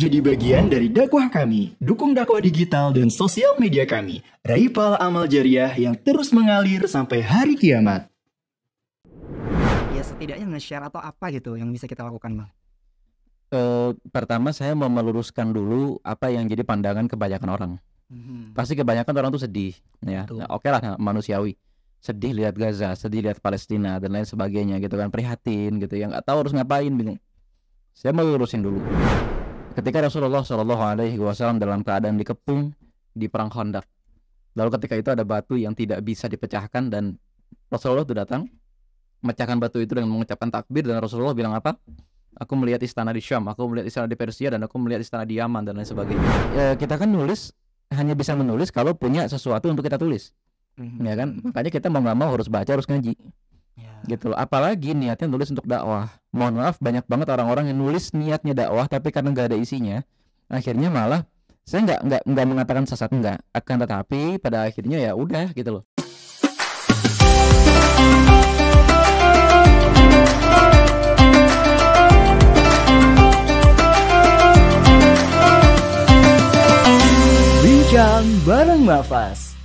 Jadi bagian dari dakwah kami. Dukung dakwah digital dan sosial media kami. Raipal amal jariah yang terus mengalir sampai hari kiamat. Ya setidaknya nge-share atau apa gitu yang bisa kita lakukan Bang? Uh, pertama saya mau meluruskan dulu apa yang jadi pandangan kebanyakan orang. hmm Pasti kebanyakan orang tuh sedih, ya. Nah, Oke okay lah manusiawi. Sedih lihat Gaza, sedih lihat Palestina dan lain sebagainya gitu kan, prihatin gitu ya nggak tahu harus ngapain bingung. Gitu. Saya mau lurusin dulu ketika Rasulullah Shallallahu Alaihi Wasallam dalam keadaan dikepung di perang Khandaq. Lalu ketika itu ada batu yang tidak bisa dipecahkan dan Rasulullah itu datang mecahkan batu itu dengan mengucapkan takbir dan Rasulullah bilang apa? Aku melihat istana di Syam, aku melihat istana di Persia dan aku melihat istana di Yaman dan lain sebagainya. E, kita kan nulis hanya bisa menulis kalau punya sesuatu untuk kita tulis, mhm. ya kan? Makanya kita mau nggak mau harus baca, harus ngaji gitu loh apalagi niatnya nulis untuk dakwah mohon maaf banyak banget orang-orang yang nulis niatnya dakwah tapi karena nggak ada isinya akhirnya malah saya nggak nggak nggak mengatakan sesat nggak akan tetapi pada akhirnya ya udah gitu loh Bincang bareng Mafas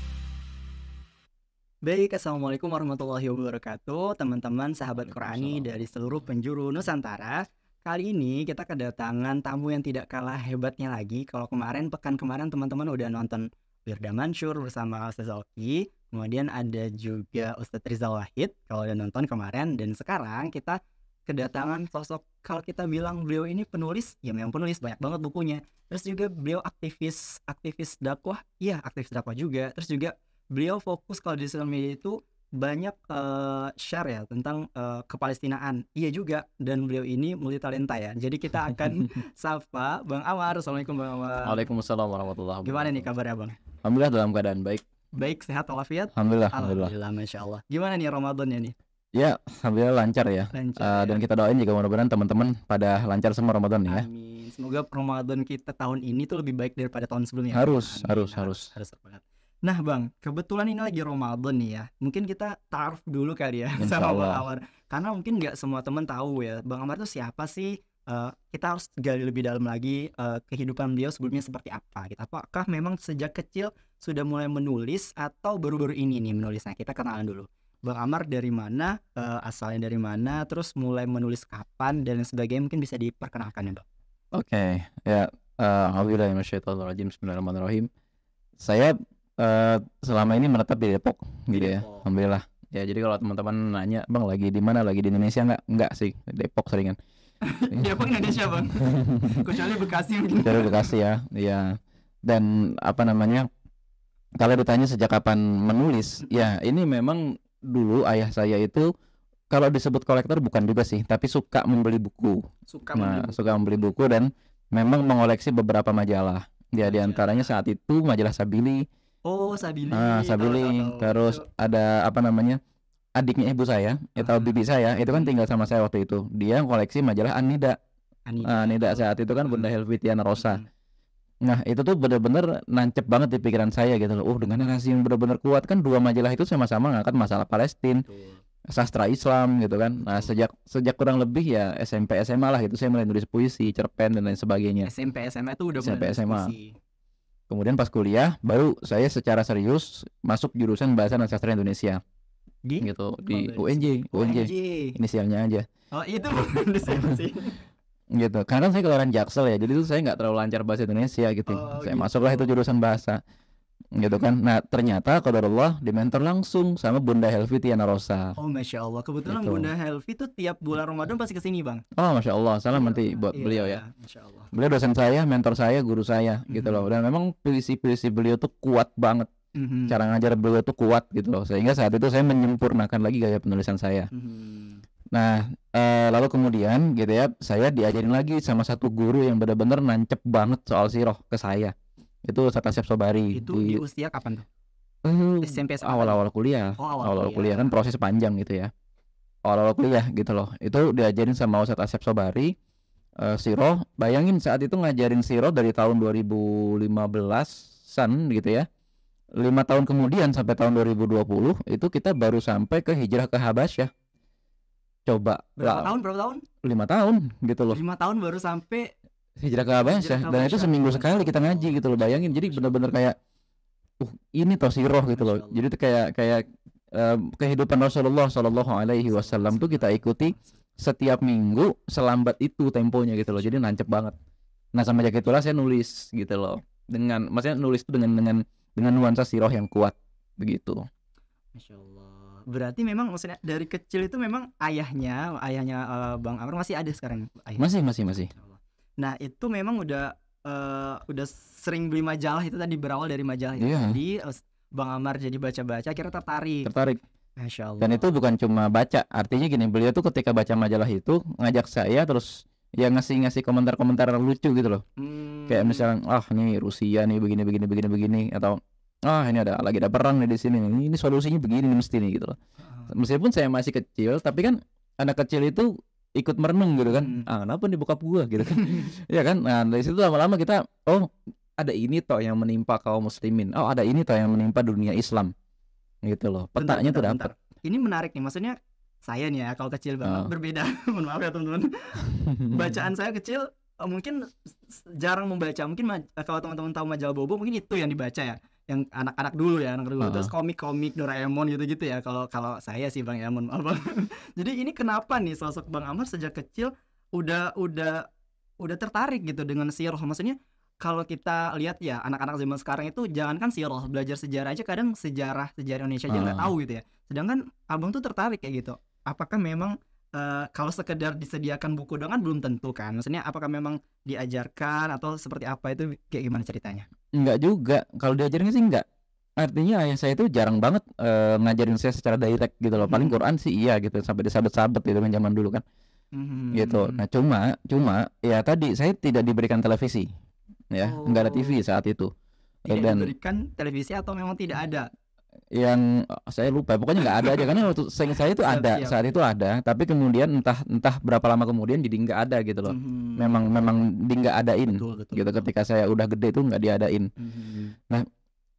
Baik, Assalamualaikum warahmatullahi wabarakatuh Teman-teman sahabat Qurani dari seluruh penjuru Nusantara Kali ini kita kedatangan tamu yang tidak kalah hebatnya lagi Kalau kemarin, pekan kemarin teman-teman udah nonton Wirda Mansur bersama Ustaz Oki Kemudian ada juga Ustaz Rizal Wahid Kalau udah nonton kemarin Dan sekarang kita kedatangan sosok Kalau kita bilang beliau ini penulis Ya memang penulis, banyak banget bukunya Terus juga beliau aktivis, aktivis dakwah Iya, aktivis dakwah juga Terus juga beliau fokus kalau di sosial media itu banyak uh, share ya tentang uh, kepalestinaan. Iya juga dan beliau ini multi talenta ya. Jadi kita akan sapa Bang Awar. Assalamualaikum Bang Awar. Waalaikumsalam warahmatullahi wabarakatuh. Gimana nih kabarnya Bang? Alhamdulillah dalam keadaan baik. Baik, sehat walafiat. Alhamdulillah. Alhamdulillah, alhamdulillah Masya Allah. Gimana nih Ramadannya nih? Ya, alhamdulillah lancar ya. Lancar, uh, ya. Dan kita doain juga mudah-mudahan teman-teman pada lancar semua Ramadan ya. Amin. Semoga Ramadan kita tahun ini tuh lebih baik daripada tahun sebelumnya. Harus, Amin. harus, harus. Harus, harus banget. Nah Bang, kebetulan ini lagi Ramadan nih ya. Mungkin kita tarif dulu kali ya Insya sama Bang Amar. Karena mungkin nggak semua teman tahu ya, Bang Amar itu siapa sih? Uh, kita harus gali lebih dalam lagi uh, kehidupan beliau sebelumnya seperti apa. Gitu. Apakah memang sejak kecil sudah mulai menulis atau baru-baru ini nih menulisnya? Kita kenalan dulu. Bang Amar dari mana, uh, asalnya dari mana, terus mulai menulis kapan dan sebagainya mungkin bisa diperkenalkan ya Bang. Oke, okay. ya. Uh, Alhamdulillahirrahmanirrahim. Bismillahirrahmanirrahim. Saya uh, selama ini menetap di Depok gitu di ya. Alhamdulillah. Ya jadi kalau teman-teman nanya, "Bang, lagi di mana? Lagi di Indonesia nggak Nggak sih, Depok seringan. Depok ya, Indonesia, Bang. Kecuali Bekasi mungkin. Kecuali Bekasi ya. Iya. Dan apa namanya? Kalau ditanya sejak kapan menulis, ya ini memang dulu ayah saya itu kalau disebut kolektor bukan juga sih, tapi suka membeli buku. Suka membeli nah, buku. suka membeli buku dan memang mengoleksi beberapa majalah. Ya, di antaranya saat itu majalah Sabili, Oh, Sabili. Ah, Sabili. Tau, tau, tau. Terus ada apa namanya? Adiknya ibu saya, ya tahu bibi saya, itu kan hmm. tinggal sama saya waktu itu. Dia koleksi majalah Anida. Anida, uh, Anida saat itu kan Bunda Helvitiana Rosa. Hmm. Nah, itu tuh bener-bener nancep banget di pikiran saya gitu loh. Uh, dengan narasi yang bener-bener kuat kan dua majalah itu sama-sama ngangkat masalah Palestina, sastra Islam gitu kan. Nah, sejak sejak kurang lebih ya SMP SMA lah itu saya mulai nulis puisi, cerpen dan lain sebagainya. SMP SMA itu udah SMP SMA. Kemudian pas kuliah baru saya secara serius masuk jurusan Bahasa dan Sastra Indonesia. Di? Gitu di UNJ, UNJ. Inisialnya aja. Oh, itu gitu. Karena kan saya keluaran Jaksel ya, jadi itu saya nggak terlalu lancar bahasa Indonesia gitu. Oh, saya gitu. masuklah itu jurusan bahasa gitu kan. Nah ternyata di dimentor langsung sama Bunda Helvi Tiana Rosa. Oh masya Allah kebetulan gitu. Bunda Helvi tuh tiap bulan Ramadan pasti kesini bang. Oh masya Allah salam ya, nanti iya, buat iya, beliau ya. Iya, masya Allah. Beliau dosen saya, mentor saya, guru saya mm-hmm. gitu loh. Mhm. Dan memang prinsip-prinsip beliau tuh kuat banget. Mm-hmm. Cara ngajar beliau tuh kuat gitu loh. Sehingga saat itu saya menyempurnakan lagi gaya penulisan saya. Mm-hmm. Nah, e, lalu kemudian gitu ya, saya diajarin lagi sama satu guru yang benar-benar nancep banget soal siroh ke saya itu Satasep Sobari itu di, di usia kapan tuh uh, eh, SMP awal-awal kuliah oh, awal-awal kuliah. kuliah kan proses panjang gitu ya awal-awal kuliah gitu loh itu diajarin sama Ustadz Asep Sobari uh, eh, Siro bayangin saat itu ngajarin Siro dari tahun 2015an gitu ya lima tahun kemudian sampai tahun 2020 itu kita baru sampai ke hijrah ke habas ya coba berapa lah, tahun berapa tahun lima tahun gitu loh lima tahun baru sampai Hijrah ke Habasyah dan itu seminggu sekali kita ngaji gitu loh bayangin jadi iya. bener-bener kayak uh ini roh gitu loh jadi itu kayak kayak um, kehidupan Rasulullah Shallallahu Alaihi Wasallam tuh kita ikuti setiap minggu selambat itu temponya gitu loh jadi nancep banget nah sama jaket itulah saya nulis gitu loh dengan maksudnya nulis itu dengan dengan dengan nuansa siroh yang kuat begitu Masya Allah berarti memang maksudnya dari kecil itu memang ayahnya ayahnya uh, Bang Amr masih ada sekarang ayah. masih masih masih Nah itu memang udah uh, udah sering beli majalah itu tadi berawal dari majalah itu yeah. tadi Bang Amar jadi baca-baca akhirnya tertarik. Tertarik. Masya Allah. Dan itu bukan cuma baca, artinya gini, beliau tuh ketika baca majalah itu ngajak saya terus ya ngasih ngasih komentar-komentar lucu gitu loh. Hmm. Kayak misalnya, ah nih Rusia nih begini begini begini begini atau ah ini ada lagi ada perang nih di sini ini, ini solusinya begini mesti nih gitu loh. Meskipun saya masih kecil, tapi kan anak kecil itu ikut merenung gitu kan hmm. ah kenapa nih bokap gua gitu kan ya kan nah dari situ lama-lama kita oh ada ini toh yang menimpa kaum muslimin oh ada ini toh yang menimpa dunia Islam gitu loh petanya tuh dapat ini menarik nih maksudnya saya nih ya kalau kecil banget oh. berbeda mohon maaf ya teman-teman bacaan saya kecil eh, mungkin jarang membaca mungkin kalau teman-teman tahu majalah Bobo mungkin itu yang dibaca ya yang anak-anak dulu ya anak dulu uh -huh. terus komik-komik Doraemon gitu-gitu ya kalau kalau saya sih Bang Emon maaf jadi ini kenapa nih sosok Bang Amar sejak kecil udah udah udah tertarik gitu dengan sirah maksudnya kalau kita lihat ya anak-anak zaman sekarang itu jangankan sirah belajar sejarah aja kadang sejarah sejarah Indonesia aja nggak uh. tahu gitu ya sedangkan abang tuh tertarik kayak gitu apakah memang uh, kalau sekedar disediakan buku doang kan belum tentu kan. Maksudnya apakah memang diajarkan atau seperti apa itu kayak gimana ceritanya? Enggak juga. Kalau diajarin sih enggak. Artinya ayah saya itu jarang banget uh, ngajarin saya secara direct gitu loh. Paling hmm. Quran sih iya gitu sampai disabet-sabet gitu kan zaman dulu kan. Hmm. Gitu. Nah, cuma cuma ya tadi saya tidak diberikan televisi. Ya, oh. enggak ada oh. TV saat itu. Tidak dan, diberikan televisi atau memang tidak ada? yang eh, saya lupa pokoknya nggak ada aja karena waktu saya, itu ada siap. saat itu ada tapi kemudian entah entah berapa lama kemudian jadi nggak ada gitu loh hmm memang memang di nggak adain betul, betul, gitu ketika saya udah gede itu nggak diadain hmm nah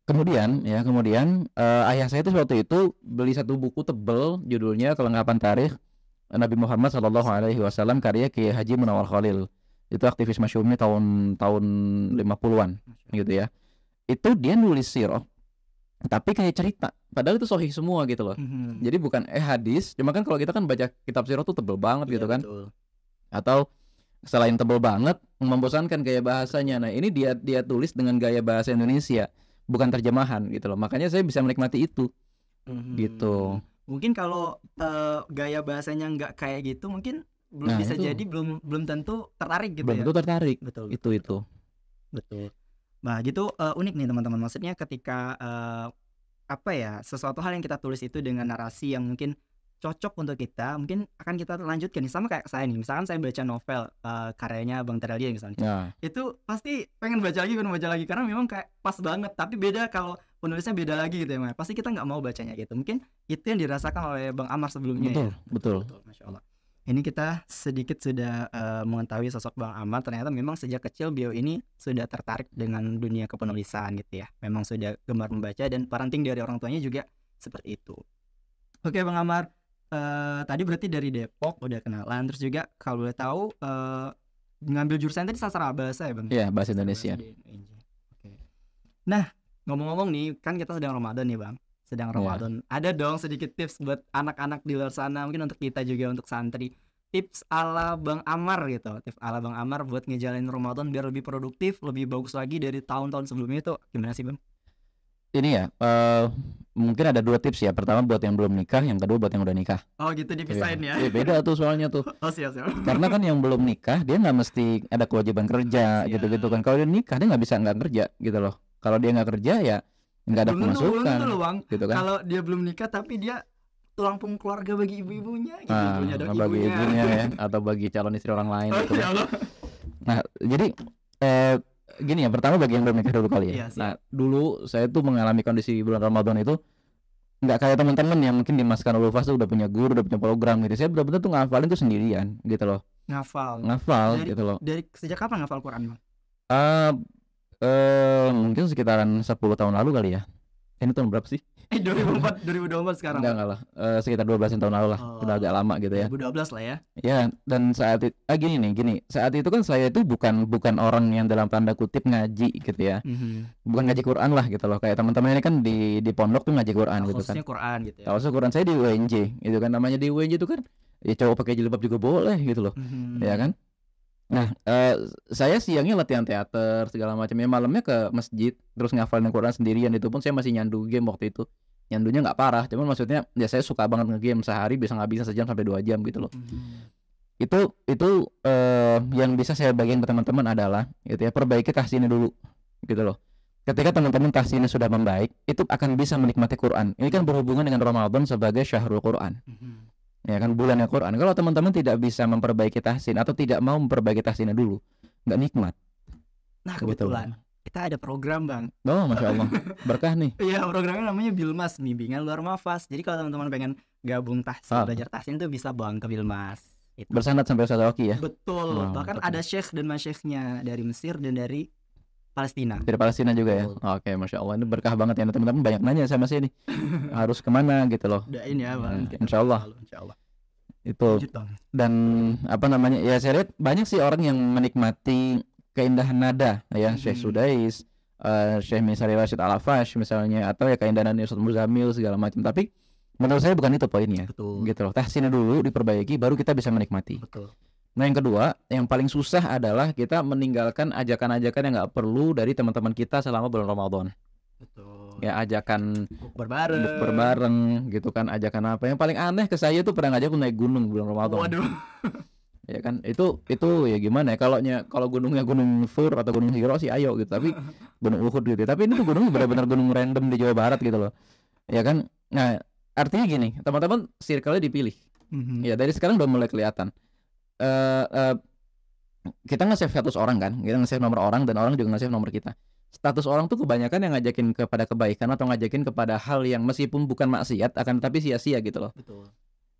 kemudian ya kemudian uh, ayah saya itu waktu itu beli satu buku tebel judulnya kelengkapan tarikh Nabi Muhammad Shallallahu Alaihi Wasallam karya Kiai Haji Munawar Khalil itu aktivis masyumi tahun tahun 50-an gitu ya itu dia nulis sirah tapi kayak cerita padahal itu sohih semua gitu loh mm-hmm. jadi bukan eh hadis cuma kan kalau kita kan baca kitab sirah tuh tebel banget yeah, gitu kan betul. atau selain tebel banget membosankan gaya bahasanya nah ini dia dia tulis dengan gaya bahasa Indonesia bukan terjemahan gitu loh makanya saya bisa menikmati itu mm-hmm. gitu mungkin kalau uh, gaya bahasanya nggak kayak gitu mungkin belum nah, bisa itu. jadi belum belum tentu tertarik gitu belum ya tentu tertarik betul, betul itu betul, itu betul Nah, gitu uh, unik nih teman-teman. Maksudnya ketika uh, apa ya, sesuatu hal yang kita tulis itu dengan narasi yang mungkin cocok untuk kita, mungkin akan kita lanjutkan nih sama kayak saya nih. Misalkan saya baca novel uh, karyanya Bang Terelia misalnya. ya. Itu pasti pengen baca lagi, pengen baca lagi karena memang kayak pas banget. Tapi beda kalau penulisnya beda lagi gitu ya, Mas. Pasti kita nggak mau bacanya gitu. Mungkin itu yang dirasakan oleh Bang Amar sebelumnya. Ya. Betul, ya. betul. betul. Masya Allah ini kita sedikit sudah uh, mengetahui sosok Bang Amar Ternyata memang sejak kecil beliau ini sudah tertarik dengan dunia kepenulisan gitu ya. Memang sudah gemar membaca dan parenting dari orang tuanya juga seperti itu. Oke Bang Amar, uh, tadi berarti dari Depok udah kenalan. Terus juga kalau boleh tahu uh, ngambil jurusan tadi sastra bahasa ya Bang? Iya, bahasa Indonesia. Nah, ngomong-ngomong nih, kan kita sedang Ramadan nih Bang sedang iya. Ramadan. Yeah. Ada dong sedikit tips buat anak-anak di luar sana, mungkin untuk kita juga untuk santri. Tips ala Bang Amar gitu. Tips ala Bang Amar buat ngejalanin Ramadan biar lebih produktif, lebih bagus lagi dari tahun-tahun sebelumnya itu gimana sih, Bang? Ini ya, uh, mungkin ada dua tips ya. Pertama buat yang belum nikah, yang kedua buat yang udah nikah. Oh gitu dipisahin iya. ya. ya. beda tuh soalnya tuh. Oh siap siap. Karena kan yang belum nikah dia nggak mesti ada kewajiban kerja gitu-gitu kan. Kalau dia nikah dia nggak bisa nggak kerja gitu loh. Kalau dia nggak kerja ya nggak ada belum pemasukan belum tentu loh bang gitu kan? kalau dia belum nikah tapi dia tulang punggung keluarga bagi ibu-ibunya gitu nah, ibunya dong, bagi ibunya, ibunya ya, atau bagi calon istri orang lain oh, gitu. Ya Allah. nah jadi eh, gini ya pertama bagi yang belum nikah dulu kali ya, iya nah dulu saya tuh mengalami kondisi bulan Ramadan itu nggak kayak teman-teman yang mungkin di Mas Kanul tuh udah punya guru udah punya program gitu saya benar-benar tuh ngafalin tuh sendirian gitu loh ngafal ngafal dari, gitu loh dari sejak kapan ngafal Quran bang? Uh, Eh, mungkin sekitaran 10 tahun lalu kali ya. Eh, ini tahun berapa sih? Eh 2004, 2024 sekarang. Enggak enggak lah. Eh, sekitar 12 tahun lalu lah. Oh, Udah agak lama gitu ya. 2012 lah ya. Ya, dan saat itu ah eh, gini nih, gini. Saat itu kan saya itu bukan bukan orang yang dalam tanda kutip ngaji gitu ya. Mm-hmm. Bukan ngaji Quran lah gitu loh. Kayak teman-teman ini kan di di pondok tuh ngaji Quran nah, gitu kan. Quran gitu ya. Kalau Quran saya di UNJ, itu kan namanya di UNJ itu kan ya cowok pakai jilbab juga boleh gitu loh. Mm-hmm. Ya kan? Nah, uh, saya siangnya latihan teater segala macamnya, malamnya ke masjid, terus ngafalin Al-Quran sendirian, itu pun saya masih nyandu game waktu itu. Nyandunya nggak parah, cuman maksudnya ya saya suka banget ngegame sehari bisa ngabisin sejam sampai dua jam gitu loh. Mm-hmm. Itu itu, uh, yang bisa saya bagikan ke teman-teman adalah gitu ya, perbaiki ini dulu, gitu loh. Ketika teman-teman ini sudah membaik, itu akan bisa menikmati Quran. Ini kan berhubungan dengan Ramadan sebagai Syahrul Quran. Hmm ya kan bulannya Quran kalau teman-teman tidak bisa memperbaiki tahsin atau tidak mau memperbaiki tahsinnya dulu nggak nikmat nah gitu. kebetulan, kita ada program bang oh masya allah berkah nih iya programnya namanya Bilmas bimbingan luar mafas jadi kalau teman-teman pengen gabung tahsin ah. belajar tahsin itu bisa bang ke Bilmas itu. sampai Ustaz Oki ya betul oh, bahkan betul. ada syekh dan masyekhnya dari Mesir dan dari Palestina. Dari Palestina juga ya. Oh. Oke, masya Allah ini berkah banget ya teman-teman banyak nanya sama saya nih. Harus kemana gitu loh. Dain ya bang. Nah, insya Allah. Insya Allah. Itu dan apa namanya ya saya lihat banyak sih orang yang menikmati keindahan nada ya hmm. Syekh Sudais, uh, eh, Syekh Misari Rashid Alafash misalnya atau ya keindahan Ustaz Muzamil segala macam. Tapi menurut saya bukan itu poinnya. Betul. Gitu loh. Tahsinnya dulu diperbaiki baru kita bisa menikmati. Betul Nah yang kedua, yang paling susah adalah kita meninggalkan ajakan-ajakan yang nggak perlu dari teman-teman kita selama bulan Ramadan. Betul. Ya ajakan berbareng, berbareng gitu kan, ajakan apa? Yang paling aneh ke saya tuh pernah ngajak naik gunung bulan Ramadan. Waduh. Ya kan, itu itu ya gimana ya? Kalau kalau gunungnya gunung Fur atau gunung Hiro sih ayo gitu, tapi gunung Uhud gitu. Ya. Tapi ini tuh gunungnya benar-benar gunung random di Jawa Barat gitu loh. Ya kan, nah artinya gini, teman-teman circle-nya dipilih. Mm -hmm. Ya dari sekarang udah mulai kelihatan uh, kita nge-save status orang kan kita nge-save nomor orang dan orang juga nge-save nomor kita status orang tuh kebanyakan yang ngajakin kepada kebaikan atau ngajakin kepada hal yang meskipun bukan maksiat akan tapi sia-sia gitu loh Betul.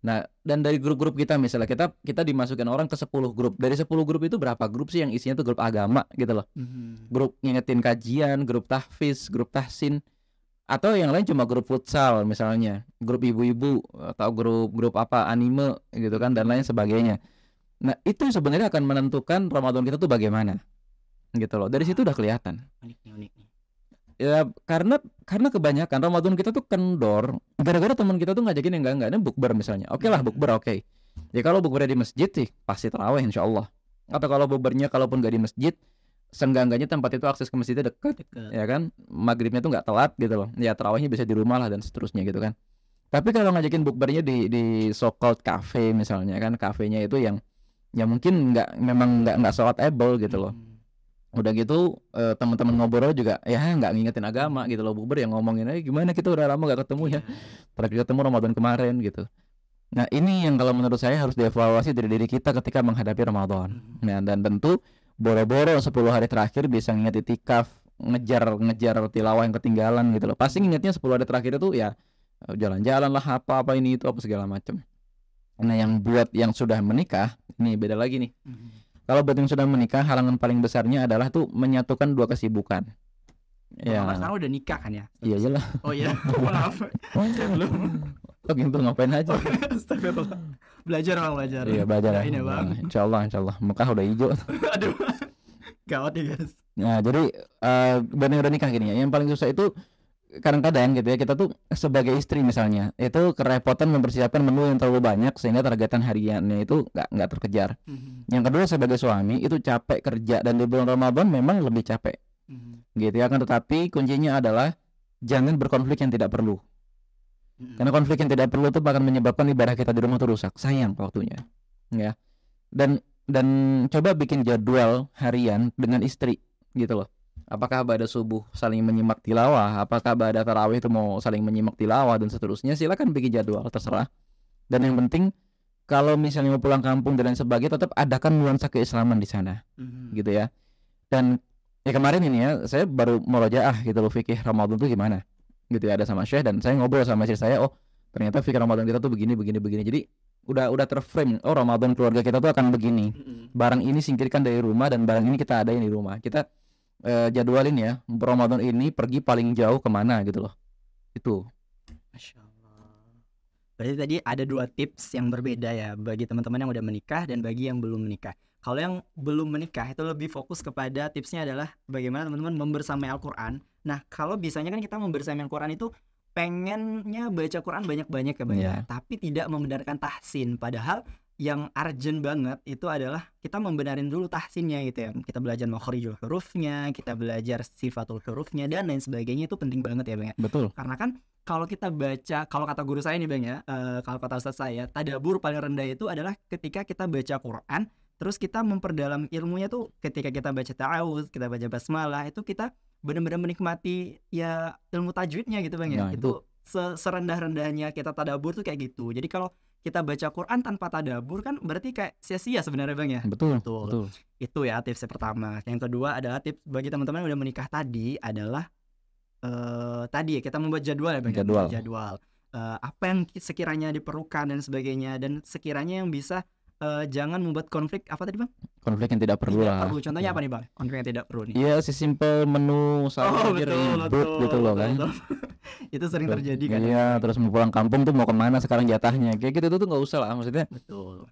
nah dan dari grup-grup kita misalnya kita kita dimasukkan orang ke 10 grup dari 10 grup itu berapa grup sih yang isinya tuh grup agama gitu loh mm-hmm. grup ngingetin kajian grup tahfiz grup tahsin atau yang lain cuma grup futsal misalnya grup ibu-ibu atau grup grup apa anime gitu kan dan lain sebagainya mm-hmm Nah, itu sebenarnya akan menentukan Ramadan kita tuh bagaimana. Gitu loh. Dari situ udah ah, kelihatan. Uniknya, uniknya. Ya, karena karena kebanyakan Ramadan kita tuh kendor gara-gara teman kita tuh ngajakin yang enggak-enggak bukber misalnya. Oke okay lah iya. bukber oke. Okay. Ya kalau bukbernya di masjid sih pasti terawih insya Allah. Atau kalau bukbernya kalaupun gak di masjid senggangganya tempat itu akses ke masjidnya dekat, dekat. ya kan maghribnya tuh nggak telat gitu loh ya terawihnya bisa di rumah lah dan seterusnya gitu kan tapi kalau ngajakin bukbernya di di so called cafe misalnya kan kafenya itu yang ya mungkin nggak memang nggak nggak sholat able gitu loh hmm. udah gitu uh, teman-teman ngobrol juga ya nggak ngingetin agama gitu loh buber yang ngomongin aja eh, gimana kita udah lama nggak ketemu ya terakhir iya. ketemu Ramadan kemarin gitu nah ini yang kalau menurut saya harus dievaluasi dari diri kita ketika menghadapi Ramadan hmm. nah dan tentu boro-boro 10 hari terakhir bisa ngingat itikaf ngejar-ngejar tilawah yang ketinggalan gitu loh pasti ingatnya 10 hari terakhir itu ya eh, jalan-jalan lah apa apa ini itu apa segala macam Nah, yang buat yang sudah menikah, ini beda lagi nih. Mm-hmm. Kalau buat yang sudah menikah, halangan paling besarnya adalah tuh menyatukan dua kesibukan. Oh, ya. Mas udah nikah kan ya? Iya lah. Oh iya, oh, maaf. Belum. Oh iya. gitu ngapain aja? Oh, iya. Astagfirullah. belajar bang belajar. Iya belajar. Ya, ini bang. Nah, insya Allah insya Allah. Mekah udah hijau. Aduh. Gawat ya guys. Nah jadi uh, eh, benar udah nikah gini ya. Yang paling susah itu kadang-kadang gitu ya kita tuh sebagai istri misalnya itu kerepotan mempersiapkan menu yang terlalu banyak sehingga targetan hariannya itu nggak nggak terkejar. Mm-hmm. Yang kedua sebagai suami itu capek kerja dan di bulan Ramadan memang lebih capek. Mm-hmm. Gitu ya kan tetapi kuncinya adalah jangan berkonflik yang tidak perlu. Mm-hmm. Karena konflik yang tidak perlu itu akan menyebabkan ibadah kita di rumah itu rusak, sayang waktunya. Ya. Dan dan coba bikin jadwal harian dengan istri gitu loh apakah pada subuh saling menyimak tilawah, apakah pada tarawih itu mau saling menyimak tilawah dan seterusnya, silakan bikin jadwal terserah. Dan yang penting kalau misalnya mau pulang kampung dan lain sebagainya, tetap adakan nuansa keislaman di sana, mm-hmm. gitu ya. Dan ya kemarin ini ya, saya baru mau ah gitu loh fikih Ramadan tuh gimana, gitu ya ada sama Syekh dan saya ngobrol sama istri saya, oh ternyata fikih Ramadan kita tuh begini, begini, begini. Jadi udah udah terframe oh Ramadan keluarga kita tuh akan begini barang ini singkirkan dari rumah dan barang ini kita adain di rumah kita eh, jadwalin ya Ramadan ini pergi paling jauh kemana gitu loh itu Masya Allah. berarti tadi ada dua tips yang berbeda ya bagi teman-teman yang udah menikah dan bagi yang belum menikah kalau yang belum menikah itu lebih fokus kepada tipsnya adalah bagaimana teman-teman membersamai Al-Quran nah kalau biasanya kan kita membersamai Al-Quran itu pengennya baca Quran banyak-banyak ya banyak, yeah. tapi tidak membenarkan tahsin padahal yang urgent banget itu adalah kita membenarin dulu tahsinnya gitu ya. Kita belajar makhorijul hurufnya, kita belajar sifatul hurufnya dan lain sebagainya itu penting banget ya Bang ya. Betul. Karena kan kalau kita baca, kalau kata guru saya nih Bang ya, uh, kalau kata ustaz saya, tadabur paling rendah itu adalah ketika kita baca Quran, terus kita memperdalam ilmunya tuh ketika kita baca ta'awud kita baca basmalah, itu kita benar-benar menikmati ya ilmu tajwidnya gitu Bang ya. Nah, itu, itu serendah-rendahnya kita tadabur tuh kayak gitu. Jadi kalau kita baca Quran tanpa tadabur kan berarti kayak sia-sia sebenarnya Bang ya. Betul, betul. Betul. Itu ya tips yang pertama. Yang kedua adalah tips bagi teman-teman yang udah menikah tadi adalah uh, tadi ya kita membuat jadwal ya Bang. Jadwal. Ya? Jadwal. Uh, apa yang sekiranya diperlukan dan sebagainya dan sekiranya yang bisa uh, jangan membuat konflik apa tadi bang? Konflik yang tidak perlu lah. Contohnya ya. apa nih bang? Konflik yang tidak perlu nih. Iya, si simple menu sahur oh, ribut gitu loh kan. Betul. itu sering betul. terjadi kan. Iya, terus mau pulang kampung tuh mau kemana sekarang jatahnya kayak gitu tuh nggak usah lah maksudnya. Betul.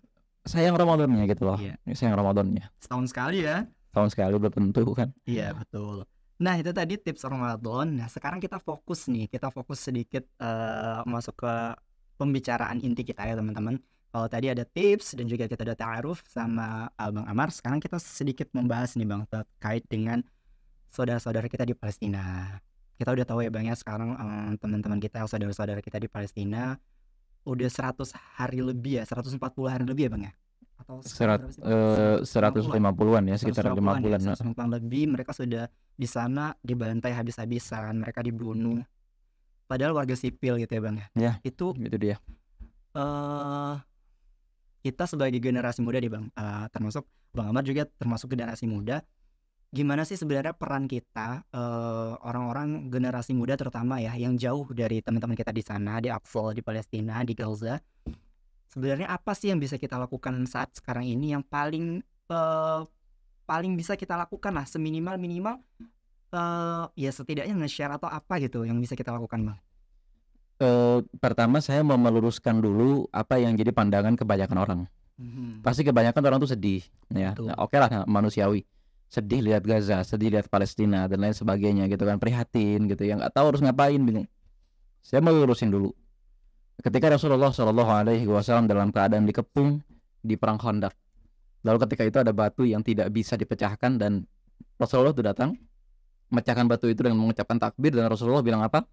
Sayang Ramadannya gitu loh. Iya. Sayang Ramadannya. Setahun sekali ya. Setahun sekali udah tentu kan. Iya betul. Nah itu tadi tips Ramadan. Nah sekarang kita fokus nih, kita fokus sedikit uh, masuk ke pembicaraan inti kita ya teman-teman. Kalau tadi ada tips dan juga kita udah ta'aruf sama Abang Amar, sekarang kita sedikit membahas nih Bang terkait dengan saudara-saudara kita di Palestina. Kita udah tahu ya Bang ya sekarang eh, teman-teman kita, saudara-saudara kita di Palestina udah 100 hari lebih ya, 140 hari lebih ya Bang ya. Atau Serat, eh, uh, 150-an ya sekitar lima bulan. Ya, 150 eh. lebih mereka sudah di sana dibantai habis-habisan, mereka dibunuh. Padahal warga sipil gitu ya Bang ya. Ya. Itu itu dia. uh, kita sebagai generasi muda di bang uh, termasuk bang Amar juga termasuk generasi muda gimana sih sebenarnya peran kita eh, orang-orang uh, generasi muda terutama ya yang jauh dari teman-teman kita di sana di Aksol, di Palestina di Gaza sebenarnya apa sih yang bisa kita lakukan saat sekarang ini yang paling uh, paling bisa kita lakukan lah seminimal minimal uh, ya setidaknya nge-share atau apa gitu yang bisa kita lakukan bang Eh, pertama saya mau meluruskan dulu apa yang jadi pandangan kebanyakan orang. hmm Pasti kebanyakan orang tuh sedih, ya. Nah, Oke okay lah manusiawi. Sedih lihat Gaza, sedih lihat Palestina dan lain sebagainya gitu kan, prihatin gitu ya, nggak tahu harus ngapain bingung. Gitu. Saya mau lurusin dulu. Ketika Rasulullah Shallallahu Alaihi Wasallam dalam keadaan dikepung di perang Khandaq, lalu ketika itu ada batu yang tidak bisa dipecahkan dan Rasulullah itu datang, mecahkan batu itu dengan mengucapkan takbir dan Rasulullah bilang apa?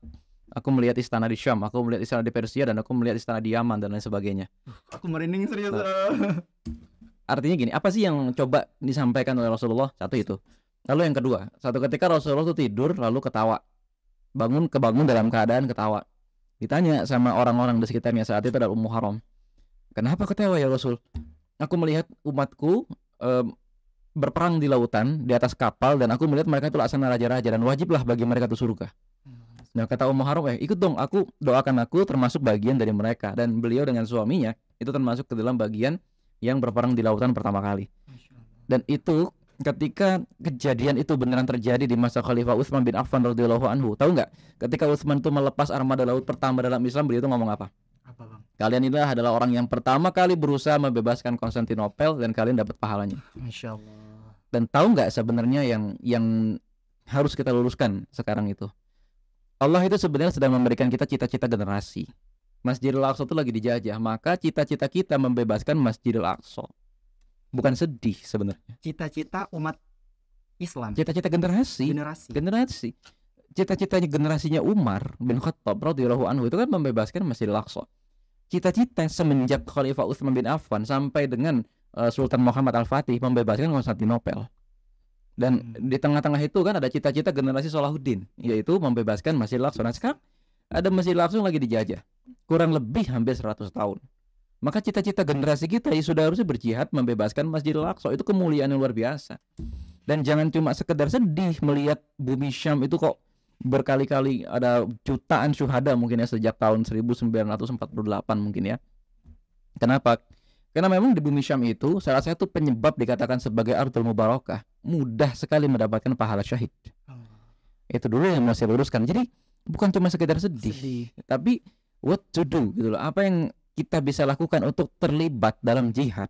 Aku melihat istana di Syam, aku melihat istana di Persia dan aku melihat istana di Yaman dan lain sebagainya. Aku merinding serius. Nah, ah. artinya gini, apa sih yang coba disampaikan oleh Rasulullah? Satu itu. Lalu yang kedua, satu ketika Rasulullah itu tidur lalu ketawa. Bangun kebangun dalam keadaan ketawa. Ditanya sama orang-orang di sekitarnya saat itu adalah Ummu Haram. Kenapa ketawa ya Rasul? Aku melihat umatku um, berperang di lautan di atas kapal dan aku melihat mereka itu laksana raja-raja dan wajiblah bagi mereka itu surga. Nah kata Umar Harum, eh ikut dong aku doakan aku termasuk bagian dari mereka dan beliau dengan suaminya itu termasuk ke dalam bagian yang berperang di lautan pertama kali. Dan itu ketika kejadian itu beneran terjadi di masa Khalifah Utsman bin Affan radhiyallahu anhu. Tahu nggak? Ketika Utsman itu melepas armada laut pertama dalam Islam, beliau itu ngomong apa? Apa bang? Kalian inilah adalah orang yang pertama kali berusaha membebaskan Konstantinopel dan kalian dapat pahalanya. Masya Allah. Dan tahu nggak sebenarnya yang yang harus kita luruskan sekarang itu? Allah itu sebenarnya sedang memberikan kita cita-cita generasi. Masjidil Aqsa itu lagi dijajah, maka cita-cita kita membebaskan Masjidil Aqsa. Bukan sedih sebenarnya. Cita-cita umat Islam. Cita-cita generasi. Generasi. Generasi. Cita-citanya generasinya Umar bin Khattab radhiyallahu anhu itu kan membebaskan Masjidil Aqsa. Cita-cita semenjak Khalifah Utsman bin Affan sampai dengan eh, Sultan Muhammad Al-Fatih membebaskan Konstantinopel. Dan hmm. di tengah-tengah itu kan ada cita-cita generasi Salahuddin, yaitu membebaskan Masjid Al-Aqsa. Nah, sekarang ada Masjid al lagi dijajah. Kurang lebih hampir 100 tahun. Maka cita-cita generasi kita ya sudah harusnya berjihad membebaskan Masjid Al-Aqsa. Itu kemuliaan yang luar biasa. Dan jangan cuma sekedar sedih melihat bumi Syam itu kok berkali-kali ada jutaan syuhada mungkin ya sejak tahun 1948 mungkin ya. Kenapa? Karena memang di bumi Syam itu salah satu penyebab dikatakan sebagai Ardul Mubarakah mudah sekali mendapatkan pahala syahid. Allah. Itu dulu yang mau saya luruskan. Jadi bukan cuma sekedar sedih, sedih. tapi what to do gitu loh. Apa yang kita bisa lakukan untuk terlibat dalam jihad?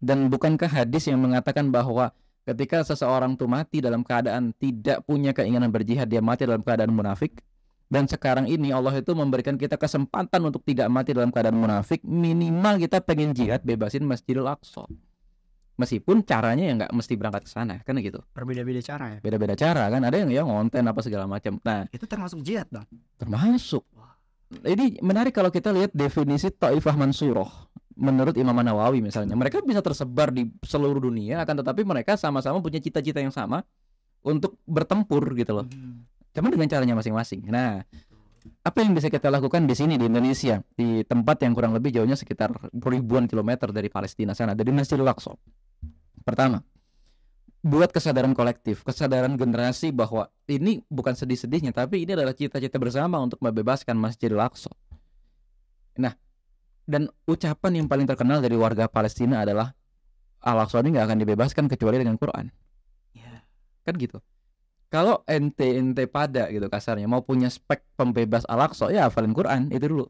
Dan bukankah hadis yang mengatakan bahwa ketika seseorang itu mati dalam keadaan tidak punya keinginan berjihad, dia mati dalam keadaan munafik? Dan sekarang ini Allah itu memberikan kita kesempatan untuk tidak mati dalam keadaan munafik. Minimal kita pengen jihad bebasin Masjidil Aqsa meskipun caranya ya nggak mesti berangkat ke sana kan gitu berbeda-beda cara ya beda-beda cara kan ada yang ya ngonten apa segala macam nah itu termasuk jihad dong. termasuk ini menarik kalau kita lihat definisi Taifah Mansuroh menurut Imam Nawawi misalnya mereka bisa tersebar di seluruh dunia akan tetapi mereka sama-sama punya cita-cita yang sama untuk bertempur gitu loh hmm. cuman dengan caranya masing-masing nah apa yang bisa kita lakukan di sini di Indonesia di tempat yang kurang lebih jauhnya sekitar ribuan kilometer dari Palestina sana dari Masjidil Aqsa. Pertama, buat kesadaran kolektif, kesadaran generasi bahwa ini bukan sedih-sedihnya, tapi ini adalah cita-cita bersama untuk membebaskan Masjidil Aqsa. Nah, dan ucapan yang paling terkenal dari warga Palestina adalah Al-Aqsa ini nggak akan dibebaskan kecuali dengan Quran. Yeah. Kan gitu kalau ente ente pada gitu kasarnya mau punya spek pembebas alakso ya hafalin Quran itu dulu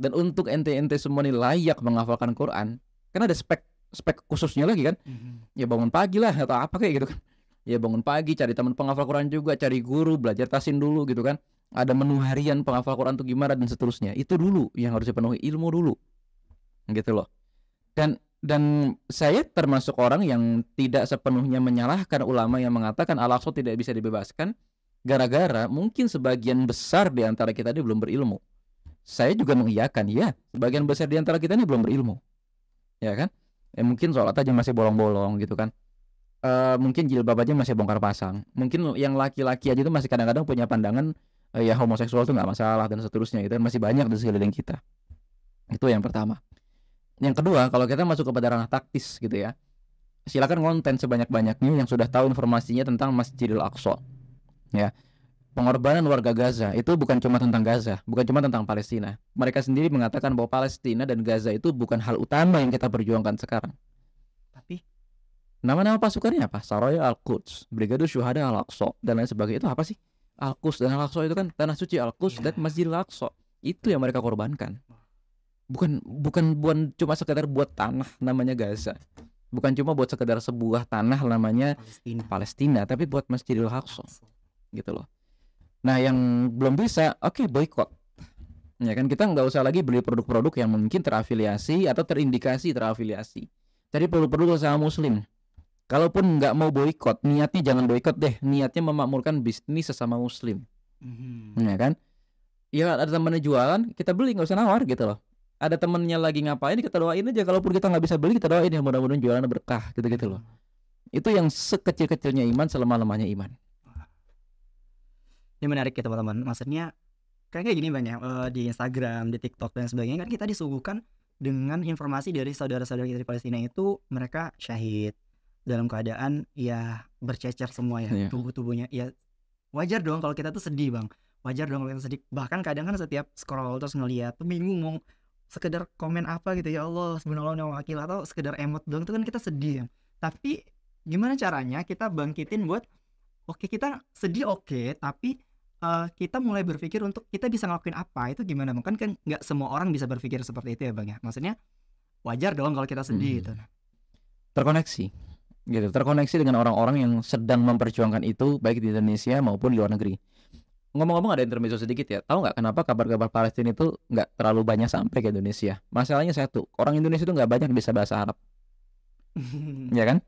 dan untuk ente ente semua nih layak menghafalkan Quran karena ada spek spek khususnya lagi kan mm-hmm. ya bangun pagi lah atau apa kayak gitu kan ya bangun pagi cari teman penghafal Quran juga cari guru belajar tasin dulu gitu kan ada menu harian penghafal Quran tuh gimana dan seterusnya itu dulu yang harus dipenuhi ilmu dulu gitu loh dan dan saya termasuk orang yang tidak sepenuhnya menyalahkan ulama yang mengatakan Al-Aqsa tidak bisa dibebaskan gara-gara mungkin sebagian besar di antara kita ini belum berilmu. Saya juga mengiyakan, ya, sebagian besar di antara kita ini belum berilmu. Ya kan? Ya mungkin sholat aja masih bolong-bolong gitu kan. Uh, mungkin jilbab aja masih bongkar pasang. Mungkin yang laki-laki aja itu masih kadang-kadang punya pandangan uh, ya homoseksual itu nggak masalah dan seterusnya itu kan. masih banyak di sekeliling kita. Itu yang pertama. Yang kedua, kalau kita masuk kepada ranah taktis gitu ya, silakan konten sebanyak-banyaknya yang sudah tahu informasinya tentang Masjidil Aqsa. Ya, pengorbanan warga Gaza itu bukan cuma tentang Gaza, bukan cuma tentang Palestina. Mereka sendiri mengatakan bahwa Palestina dan Gaza itu bukan hal utama yang kita perjuangkan sekarang. Tapi nama-nama pasukannya apa? Saraya Al-Quds, Brigade Syuhada Al-Aqsa dan lain sebagainya itu apa sih? Al-Quds dan Al-Aqsa itu kan tanah suci Al-Quds yeah. dan iya. Masjidil aqsa Itu yang mereka korbankan bukan bukan bukan cuma sekedar buat tanah namanya Gaza bukan cuma buat sekedar sebuah tanah namanya Palestina, Palestina tapi buat Masjidil Aqsa gitu loh nah yang belum bisa oke okay, boykot ya kan kita nggak usah lagi beli produk-produk yang mungkin terafiliasi atau terindikasi terafiliasi jadi produk-produk sama muslim kalaupun nggak mau boykot niatnya jangan boykot deh niatnya memakmurkan bisnis sesama muslim mm-hmm. ya kan Iya ada temannya jualan kita beli nggak usah nawar gitu loh ada temennya lagi ngapain kita doain aja kalaupun kita nggak bisa beli kita doain ya mudah-mudahan jualan berkah gitu-gitu loh itu yang sekecil-kecilnya iman selemah-lemahnya iman ini menarik ya teman-teman maksudnya kayak gini banyak eh, di Instagram di TikTok dan sebagainya kan kita disuguhkan dengan informasi dari saudara-saudara kita di Palestina itu mereka syahid dalam keadaan ya bercecer semua ya yeah. tubuh-tubuhnya ya wajar dong kalau kita tuh sedih bang wajar dong kalau kita sedih bahkan kadang kan setiap scroll terus ngeliat tuh bingung mau sekedar komen apa gitu ya Allah sebenarnya Allah wakil atau sekedar emot doang itu kan kita sedih ya tapi gimana caranya kita bangkitin buat oke okay, kita sedih oke okay, tapi uh, kita mulai berpikir untuk kita bisa ngelakuin apa itu gimana mungkin kan nggak semua orang bisa berpikir seperti itu ya bang ya maksudnya wajar dong kalau kita sedih hmm. itu terkoneksi gitu terkoneksi dengan orang-orang yang sedang memperjuangkan itu baik di Indonesia maupun di luar negeri Ngomong-ngomong ada intermezzo sedikit ya. Tahu nggak kenapa kabar-kabar Palestina itu nggak terlalu banyak sampai ke Indonesia? Masalahnya satu, orang Indonesia itu nggak banyak bisa bahasa Arab. ya kan?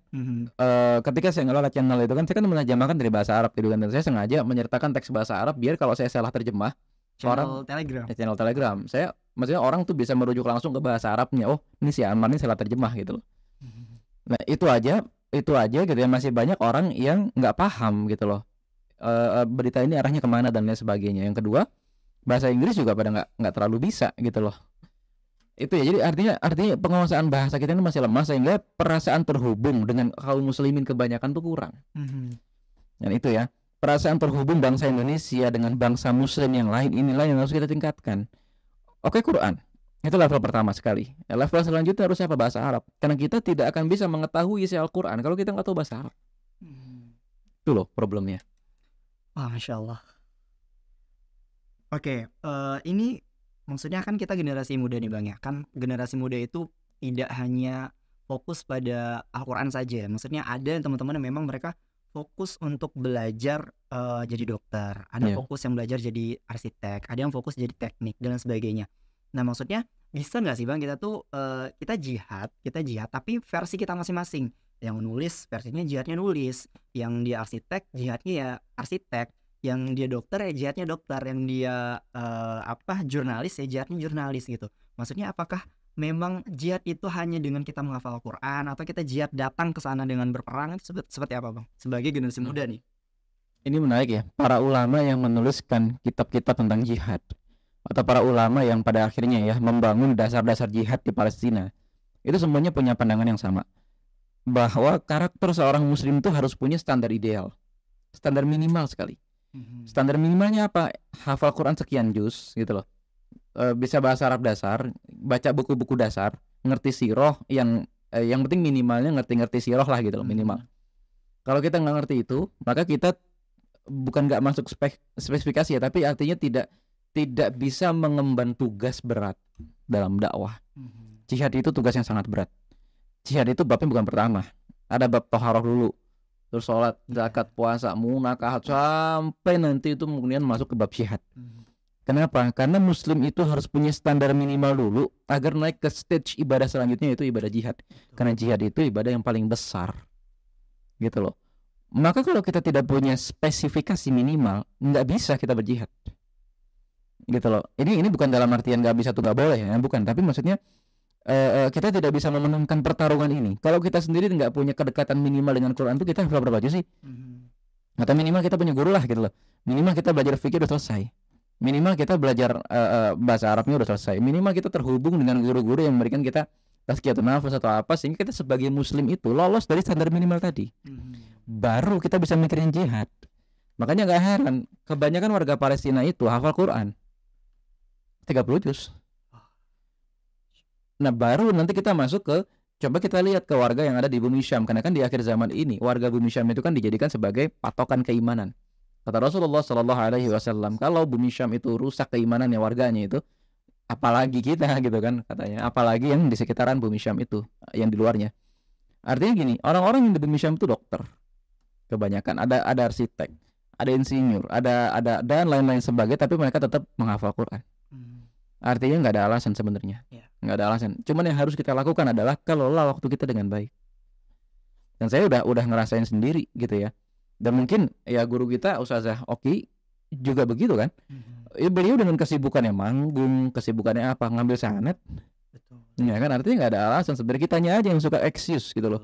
uh, ketika saya ngelola channel itu kan saya kan menerjemahkan dari bahasa Arab gitu kan dan saya sengaja menyertakan teks bahasa Arab biar kalau saya salah terjemah channel orang, Telegram. Ya, channel Telegram. Saya maksudnya orang tuh bisa merujuk langsung ke bahasa Arabnya. Oh, ini si Amar ini salah terjemah gitu loh. Mhm. Nah, itu aja, itu aja gitu ya masih banyak orang yang nggak paham gitu loh Eh, eh, berita ini arahnya kemana dan lain sebagainya. Yang kedua, bahasa Inggris juga pada nggak nggak terlalu bisa gitu loh. Itu ya. Jadi artinya artinya penguasaan bahasa kita ini masih lemah sehingga perasaan terhubung dengan kaum muslimin kebanyakan tuh kurang. Mm-hmm. Dan itu ya. Perasaan terhubung bangsa Indonesia dengan bangsa muslim yang lain inilah yang harus kita tingkatkan. Oke, Quran. Itu level pertama sekali. Nah, level selanjutnya harus apa? Bahasa Arab. Karena kita tidak akan bisa mengetahui isi Al-Quran kalau kita nggak tahu bahasa Arab. Mm-hmm. Itu loh problemnya. Wah, masya Allah. Oke, okay, uh, eh, ini maksudnya kan kita generasi muda nih bang ya, kan generasi muda itu tidak hanya fokus pada Al-Quran saja. Maksudnya ada teman-teman yang memang mereka fokus untuk belajar uh, jadi dokter, ada yeah. fokus yang belajar jadi arsitek, ada yang fokus jadi teknik dan sebagainya. Nah maksudnya bisa nggak sih bang kita tuh uh, kita jihad, kita jihad, tapi versi kita masing-masing yang nulis versinya jihadnya nulis yang dia arsitek jihadnya ya arsitek yang dia dokter ya jihadnya dokter yang dia uh, apa jurnalis ya jihadnya jurnalis gitu maksudnya apakah memang jihad itu hanya dengan kita menghafal Quran atau kita jihad datang ke sana dengan berperang seperti, seperti apa bang sebagai generasi muda nih ini menarik ya para ulama yang menuliskan kitab-kitab tentang jihad atau para ulama yang pada akhirnya ya membangun dasar-dasar jihad di Palestina itu semuanya punya pandangan yang sama bahwa karakter seorang muslim itu harus punya standar ideal. Standar minimal sekali. Mhm. Standar minimalnya apa? Hafal Quran sekian juz gitu loh. E, bisa bahasa Arab dasar, baca buku-buku dasar, ngerti siroh yang e, yang penting minimalnya ngerti-ngerti siroh lah gitu loh minimal. Mhm. Kalau kita nggak ngerti itu, maka kita bukan nggak masuk spek, spesifikasi ya, tapi artinya tidak tidak bisa mengemban tugas berat dalam dakwah. Hmm. Jihad itu tugas yang sangat berat jihad itu babnya bukan pertama. Ada bab toharoh dulu. Terus sholat, zakat, puasa, munakahat sampai nanti itu kemudian masuk ke bab jihad. Hmm. Kenapa? Karena muslim itu harus punya standar minimal dulu agar naik ke stage ibadah selanjutnya itu ibadah jihad. Karena jihad itu ibadah yang paling besar. Gitu loh. Maka kalau kita tidak punya spesifikasi minimal, nggak bisa kita berjihad. Gitu loh. Ini ini bukan dalam artian nggak bisa tuh nggak boleh ya, bukan. Tapi maksudnya uh, kita tidak bisa memenangkan pertarungan ini. Kalau kita sendiri nggak punya kedekatan minimal dengan Quran itu kita hafal berapa aja sih? Mm-hmm. Atau minimal kita punya guru lah gitu loh. Minimal kita belajar fikih udah selesai. Minimal kita belajar uh, uh, bahasa Arabnya udah selesai. Minimal kita terhubung dengan guru-guru yang memberikan kita tazkiyatun nafas atau apa sehingga kita sebagai muslim itu lolos dari standar minimal tadi. Mm-hmm. Baru kita bisa mikirin jihad. Makanya nggak heran kebanyakan warga Palestina itu hafal Quran 30 juz. Nah, baru nanti kita masuk ke coba kita lihat ke warga yang ada di bumi Syam karena kan di akhir zaman ini warga bumi Syam itu kan dijadikan sebagai patokan keimanan. Kata Rasulullah Shallallahu alaihi wasallam, kalau bumi Syam itu rusak keimanannya warganya itu, apalagi kita gitu kan katanya, apalagi yang di sekitaran bumi Syam itu, yang di luarnya. Artinya gini, orang-orang yang di bumi Syam itu dokter. Kebanyakan ada ada arsitek, ada insinyur, ada ada dan lain-lain sebagainya tapi mereka tetap menghafal Quran. Hmm. Artinya nggak ada alasan sebenarnya nggak ada alasan cuman yang harus kita lakukan adalah kelola waktu kita dengan baik dan saya udah udah ngerasain sendiri gitu ya dan mungkin ya guru kita Ustazah Oki juga begitu kan mm-hmm. ya, beliau dengan kesibukannya manggung kesibukannya apa ngambil sanet Betul. ya kan artinya nggak ada alasan sebenarnya kitanya aja yang suka excuse gitu loh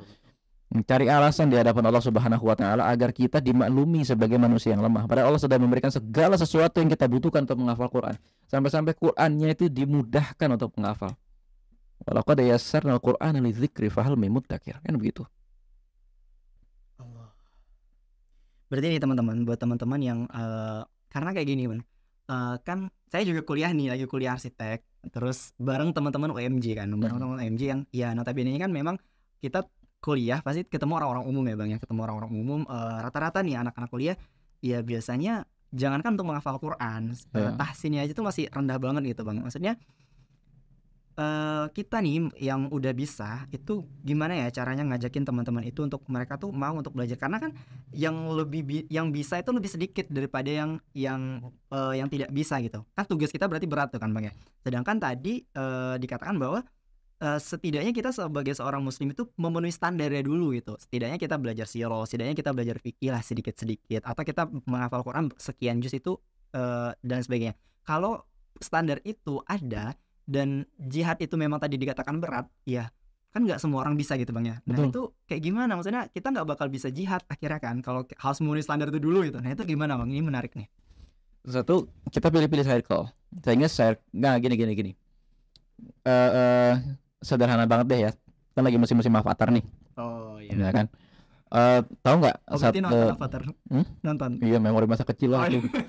mencari alasan di hadapan Allah Subhanahu wa taala agar kita dimaklumi sebagai manusia yang lemah. Padahal Allah sudah memberikan segala sesuatu yang kita butuhkan untuk menghafal Quran. Sampai-sampai Qurannya itu dimudahkan untuk menghafal. Walaqad yassarna al-Qur'ana lidzikri fahal min mudzakir. Kan begitu. Allah. Berarti ini teman-teman buat teman-teman yang uh, karena kayak gini, kan. Uh, kan saya juga kuliah nih, lagi kuliah arsitek, terus bareng teman-teman UMJ kan, hmm. bareng teman-teman UMJ yang ya notabene kan memang kita kuliah pasti ketemu orang-orang umum ya Bang ya, ketemu orang-orang umum rata eh, rata-rata nih anak-anak kuliah ya biasanya jangankan untuk menghafal Quran, yeah. Ya. tahsinnya aja tuh masih rendah banget gitu Bang. Maksudnya Eh, kita nih yang udah bisa itu gimana ya caranya ngajakin teman-teman itu untuk mereka tuh mau untuk belajar karena kan yang lebih bi yang bisa itu lebih sedikit daripada yang yang uh, yang tidak bisa gitu kan tugas kita berarti berat tuh kan bang ya sedangkan tadi uh, dikatakan bahwa Uh, setidaknya kita sebagai seorang muslim itu memenuhi standarnya dulu gitu setidaknya kita belajar siro setidaknya kita belajar fikih lah sedikit sedikit atau kita menghafal Quran sekian juz itu uh, dan sebagainya kalau standar itu ada dan jihad itu memang tadi dikatakan berat ya kan nggak semua orang bisa gitu bang ya nah itu kayak gimana maksudnya kita nggak bakal bisa jihad akhirnya kan kalau harus memenuhi standar itu dulu gitu nah itu gimana bang ini menarik nih satu kita pilih-pilih circle sehingga saya nggak nah, gini gini gini uh, uh, sederhana banget deh ya kan lagi musim-musim avatar nih oh iya ya kan uh, tahu nggak oh, saat nonton uh, avatar hmm? nonton iya memori masa kecil lah oh, iya.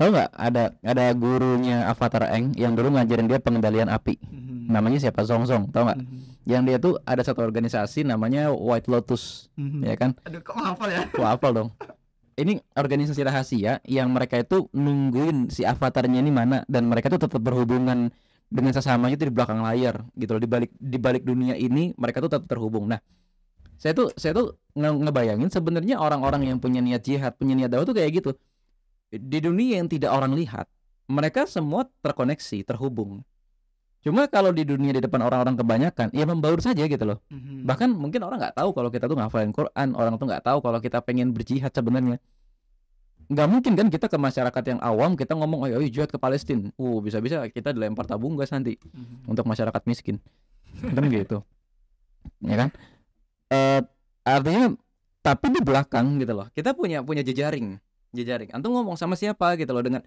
Tahu nggak ada ada gurunya Avatar Eng yang dulu ngajarin dia pengendalian api. hmm Namanya siapa? Song Song, tahu nggak? hmm Yang dia tuh ada satu organisasi namanya White Lotus, mm-hmm. ya kan? Aduh, kok hafal ya? Kok hafal dong. Ini organisasi rahasia yang mereka itu nungguin si avatarnya ini mana dan mereka tuh tetap berhubungan dengan sesamanya itu di belakang layar gitu loh di balik di balik dunia ini mereka tuh tetap terhubung nah saya tuh saya tuh ngebayangin sebenarnya orang-orang yang punya niat jihad punya niat dakwah tuh kayak gitu di dunia yang tidak orang lihat, mereka semua terkoneksi, terhubung. Cuma kalau di dunia di depan orang-orang kebanyakan, ya membaur saja gitu loh. Mm-hmm. Bahkan mungkin orang nggak tahu kalau kita tuh ngafalin Quran, orang tuh nggak tahu kalau kita pengen berjihad sebenarnya. Nggak mungkin kan kita ke masyarakat yang awam kita ngomong, ayo jihad ke Palestina. Uh, bisa-bisa kita dilempar tabung gas nanti mm-hmm. untuk masyarakat miskin. kan gitu. Ya kan? Uh, artinya tapi di belakang gitu loh. Kita punya punya jejaring jejaring antum ngomong sama siapa gitu loh dengan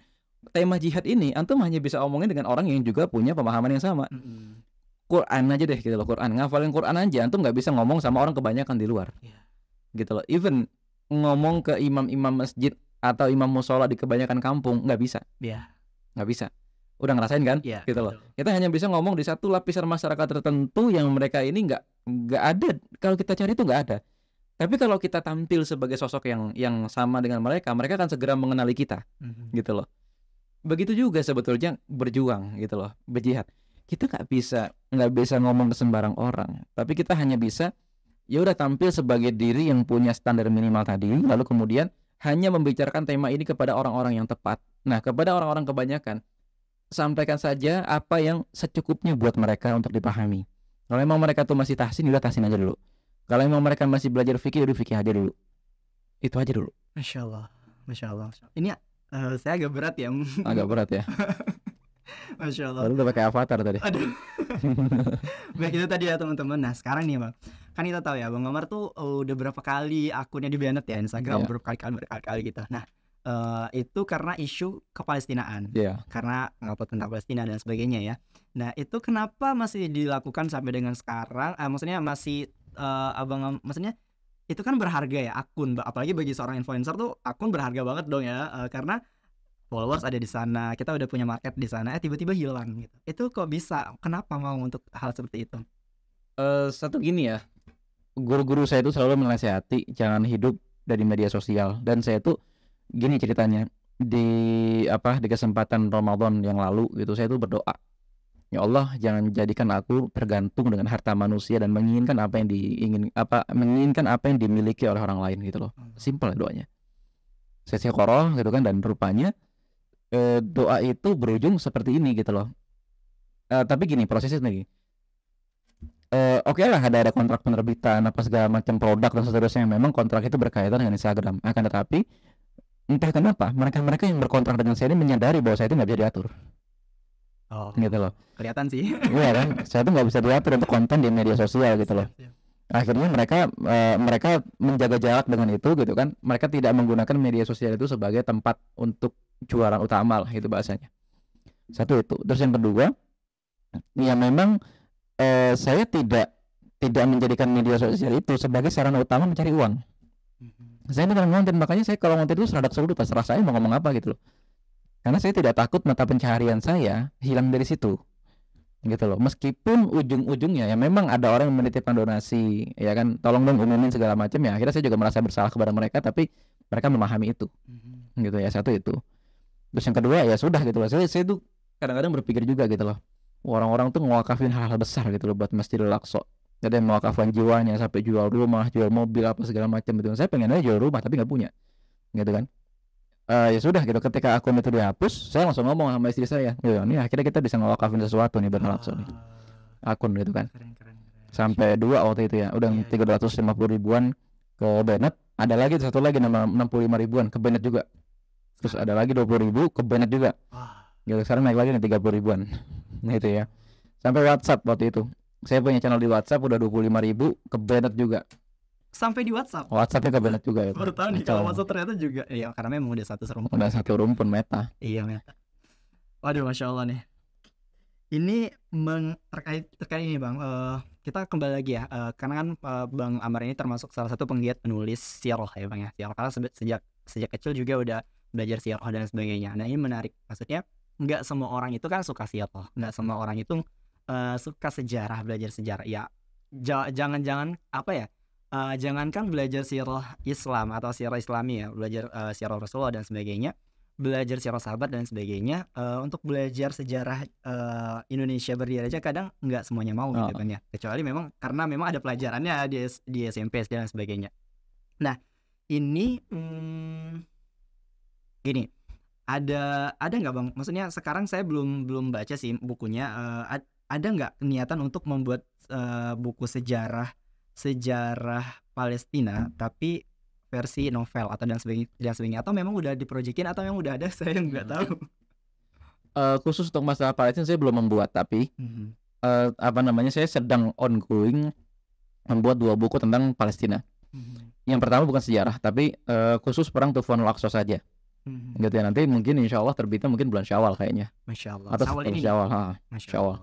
tema jihad ini antum hanya bisa omongin dengan orang yang juga punya pemahaman yang sama mm-hmm. Quran aja deh gitu loh Quran ngafalin Quran aja antum nggak bisa ngomong sama orang kebanyakan di luar yeah. gitu loh even ngomong ke imam-imam masjid atau imam musola di kebanyakan kampung nggak bisa yeah. nggak bisa udah ngerasain kan yeah, gitu betul. loh kita hanya bisa ngomong di satu lapisan masyarakat tertentu yang mereka ini nggak nggak ada kalau kita cari itu nggak ada tapi kalau kita tampil sebagai sosok yang yang sama dengan mereka, mereka akan segera mengenali kita, mm-hmm. gitu loh. Begitu juga sebetulnya berjuang, gitu loh, berjihad. Kita nggak bisa nggak bisa ngomong ke sembarang orang, tapi kita hanya bisa ya udah tampil sebagai diri yang punya standar minimal tadi, lalu kemudian hanya membicarakan tema ini kepada orang-orang yang tepat. Nah, kepada orang-orang kebanyakan, sampaikan saja apa yang secukupnya buat mereka untuk dipahami. Kalau memang mereka tuh masih tahsin, ya udah tahsin aja dulu. Kalau emang mereka masih belajar fikih dari fikih aja dulu. Itu aja dulu. Masya Allah, masya Allah. Ini uh, saya agak berat ya. Agak berat ya. masya Allah. Lalu udah pakai avatar tadi. Aduh. Baik itu tadi ya teman-teman. Nah sekarang nih bang, kan kita tahu ya bang Omar tuh oh, udah berapa kali akunnya banet ya Instagram yeah. berapa kali berapa kali gitu. Nah uh, itu karena isu kepalestinaan. Yeah. Karena ngapa tentang Palestina dan sebagainya ya. Nah itu kenapa masih dilakukan sampai dengan sekarang? Eh, maksudnya masih uh, abang maksudnya itu kan berharga ya akun apalagi bagi seorang influencer tuh akun berharga banget dong ya uh, karena followers ada di sana kita udah punya market di sana eh tiba-tiba hilang gitu itu kok bisa kenapa mau untuk hal seperti itu uh, satu gini ya guru-guru saya itu selalu menasehati jangan hidup dari media sosial dan saya tuh gini ceritanya di apa di kesempatan Ramadan yang lalu gitu saya tuh berdoa Ya Allah, jangan jadikan aku bergantung dengan harta manusia dan menginginkan apa yang diingin apa menginginkan apa yang dimiliki oleh orang lain gitu loh. Hmm. Simpel doanya. sesi koroh gitu kan dan rupanya e, doa itu berujung seperti ini gitu loh. E, tapi gini prosesnya sendiri. E, Oke okay lah ada ada kontrak penerbitan apa segala macam produk dan seterusnya yang memang kontrak itu berkaitan dengan Instagram. Akan tetapi entah kenapa mereka-mereka yang berkontrak dengan saya ini menyadari bahwa saya itu nggak bisa diatur Oh, gitu loh. Kelihatan sih. Iya kan, saya tuh nggak bisa diatur untuk konten di media sosial gitu loh. Iya, iya. Akhirnya mereka e, mereka menjaga jarak dengan itu gitu kan. Mereka tidak menggunakan media sosial itu sebagai tempat untuk juara utama lah itu bahasanya. Satu itu. Terus yang kedua, ya memang e, saya tidak tidak menjadikan media sosial itu sebagai sarana utama mencari uang. Mm -hmm. Saya ini konten makanya saya kalau konten itu seradak seluruh terserah saya mau ngomong apa gitu loh karena saya tidak takut mata pencaharian saya hilang dari situ. Gitu loh. Meskipun ujung-ujungnya ya memang ada orang yang menitipkan donasi, ya kan, tolong dong umumin segala macam ya. Akhirnya saya juga merasa bersalah kepada mereka tapi mereka memahami itu. Mm-hmm. Gitu ya, satu itu. Terus yang kedua ya sudah gitu loh. Saya saya tuh kadang-kadang berpikir juga gitu loh. Orang-orang tuh ngwakafin hal-hal besar gitu loh buat Masjidil Aqsa jadi yang mewakafkan jiwanya sampai jual rumah jual mobil apa segala macam gitu saya pengen aja jual rumah tapi nggak punya gitu kan uh, ya sudah gitu ketika akun itu dihapus saya langsung ngomong sama istri saya gitu ini akhirnya kita bisa ngelakuin sesuatu nih benar langsung nih ah. akun gitu kan sampai dua waktu itu ya udah iya, iya. tiga ratus lima puluh ribuan ke Bennett ada lagi satu lagi nama enam puluh lima ribuan ke Bennett juga terus ada lagi dua puluh ribu ke Bennett juga gitu sekarang naik lagi nih tiga puluh ribuan nah itu ya sampai WhatsApp waktu itu saya punya channel di WhatsApp udah dua puluh lima ribu ke Bennett juga sampai di WhatsApp. WhatsApp itu banyak juga ya. Baru tahu nih kalau WhatsApp ternyata juga eh, ya karena memang udah satu serumpun. Udah satu rumpun meta. Iya meta. Waduh masya Allah nih. Ini meng, terkait terkait ini bang. Uh, kita kembali lagi ya uh, karena kan uh, bang Amar ini termasuk salah satu penggiat penulis siaroh ya bang ya Siar karena sejak sejak kecil juga udah belajar siar dan sebagainya. Nah ini menarik maksudnya nggak semua orang itu kan suka loh. nggak semua orang itu uh, suka sejarah belajar sejarah. Ya jangan-jangan apa ya? uh, jangankan belajar sirah Islam atau sirah Islami ya, belajar uh, sirah Rasulullah dan sebagainya, belajar sirah sahabat dan sebagainya, uh, untuk belajar sejarah uh, Indonesia berdiri aja kadang nggak semuanya mau oh. gitu ah. kan ya. Kecuali memang karena memang ada pelajarannya di di SMP dan sebagainya. Nah, ini hmm, gini ada ada nggak bang maksudnya sekarang saya belum belum baca sih bukunya uh, ada nggak niatan untuk membuat uh, buku sejarah sejarah Palestina tapi versi novel atau dan sebagainya, dan sebagainya atau memang udah diprojekin atau memang udah ada saya nggak hmm. tahu uh, khusus untuk masalah Palestina saya belum membuat tapi hmm uh, apa namanya saya sedang ongoing membuat dua buku tentang Palestina hmm yang pertama bukan sejarah tapi uh, khusus perang Tufanul Aqsa saja hmm gitu ya nanti mungkin Insya Allah terbitnya mungkin bulan Syawal kayaknya Masya Allah atau Syawal ini Syawal ya? Masya Allah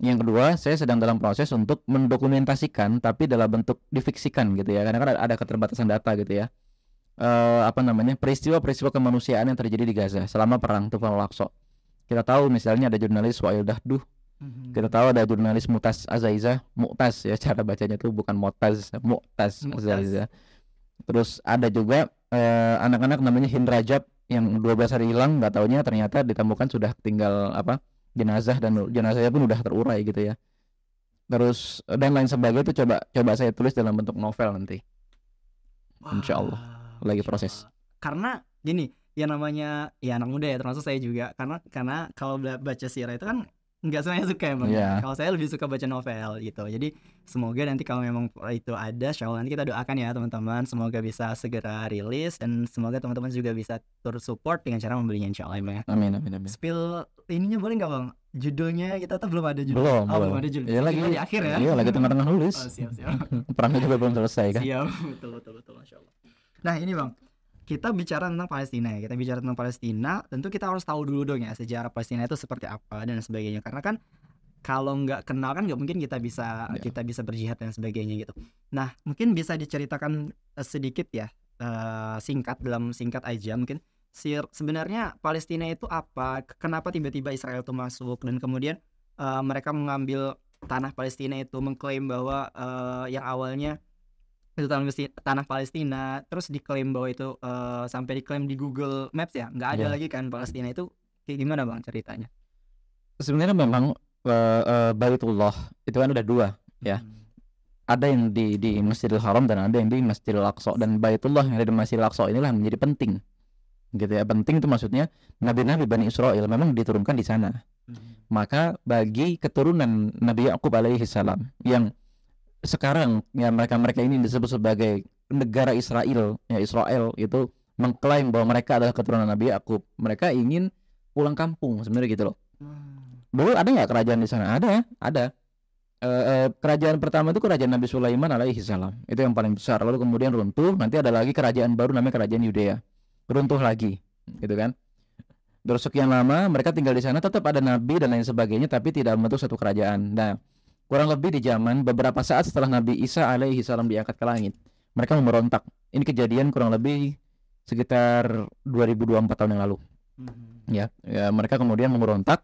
yang kedua saya sedang dalam proses untuk mendokumentasikan tapi dalam bentuk difiksikan gitu ya karena kan ada, keterbatasan data gitu ya e, apa namanya peristiwa-peristiwa kemanusiaan yang terjadi di Gaza selama perang Tufan al kita tahu misalnya ada jurnalis Wa'il Dahduh mm kita tahu ada jurnalis Mutas Azaiza Mu'tas ya cara bacanya tuh bukan Mu'taz Mu'tas Azaiza terus ada juga anak eh, anak-anak namanya Hindrajab yang 12 hari hilang nggak tahunya, ternyata ditemukan sudah tinggal apa jenazah dan jenazahnya pun udah terurai gitu ya terus dan lain sebagainya itu coba coba saya tulis dalam bentuk novel nanti Wah, insya Allah lagi proses karena gini ya namanya ya anak muda ya termasuk saya juga karena karena kalau baca sirah itu kan nggak semuanya suka emang. Yeah. Kalau saya lebih suka baca novel gitu. Jadi semoga nanti kalau memang itu ada, insya nanti kita doakan ya teman-teman. Semoga bisa segera rilis dan semoga teman-teman juga bisa terus support dengan cara membelinya insya ya. Amin amin amin. Spill ininya boleh nggak bang? Judulnya kita tuh belum ada judul. Belum, oh, belum ada judul. Ya, lagi di akhir ya. Iya lagi tengah-tengah nulis. Oh, siap siap. Perangnya juga belum selesai kan. Siap betul betul betul insya Allah. Nah ini bang kita bicara tentang Palestina ya kita bicara tentang Palestina tentu kita harus tahu dulu dong ya sejarah Palestina itu seperti apa dan sebagainya karena kan kalau nggak kenal kan nggak mungkin kita bisa yeah. kita bisa berjihad dan sebagainya gitu nah mungkin bisa diceritakan eh, sedikit ya uh, singkat dalam singkat aja mungkin Sir sebenarnya Palestina itu apa kenapa tiba-tiba Israel itu masuk dan kemudian uh, mereka mengambil tanah Palestina itu mengklaim bahwa uh, yang awalnya itu tanah Palestina terus diklaim bahwa itu uh, sampai diklaim di Google Maps ya nggak ada yeah. lagi kan Palestina itu kayak gimana bang ceritanya sebenarnya memang uh, uh, Baitullah itu kan udah dua ya hmm. ada yang di di Masjidil Haram dan ada yang di Masjidil Aqsa dan Baitullah yang ada di Masjidil Aqsa inilah menjadi penting gitu ya penting itu maksudnya nabi-nabi bani Israel memang diturunkan di sana hmm. maka bagi keturunan Nabi Yakub alaihi salam yang sekarang ya mereka-mereka ini disebut sebagai negara Israel ya Israel itu mengklaim bahwa mereka adalah keturunan Nabi Yakub mereka ingin pulang kampung sebenarnya gitu loh hmm. dulu ada nggak kerajaan di sana ada ya, ada e, kerajaan pertama itu kerajaan Nabi Sulaiman alaihi salam itu yang paling besar lalu kemudian runtuh nanti ada lagi kerajaan baru namanya kerajaan Yudea runtuh lagi gitu kan terus sekian lama mereka tinggal di sana tetap ada nabi dan lain sebagainya tapi tidak membentuk satu kerajaan nah Kurang lebih di zaman beberapa saat setelah Nabi Isa alaihi salam diangkat ke langit, mereka memberontak. Ini kejadian kurang lebih sekitar 2024 tahun yang lalu. Hmm. Ya, ya, mereka kemudian memberontak.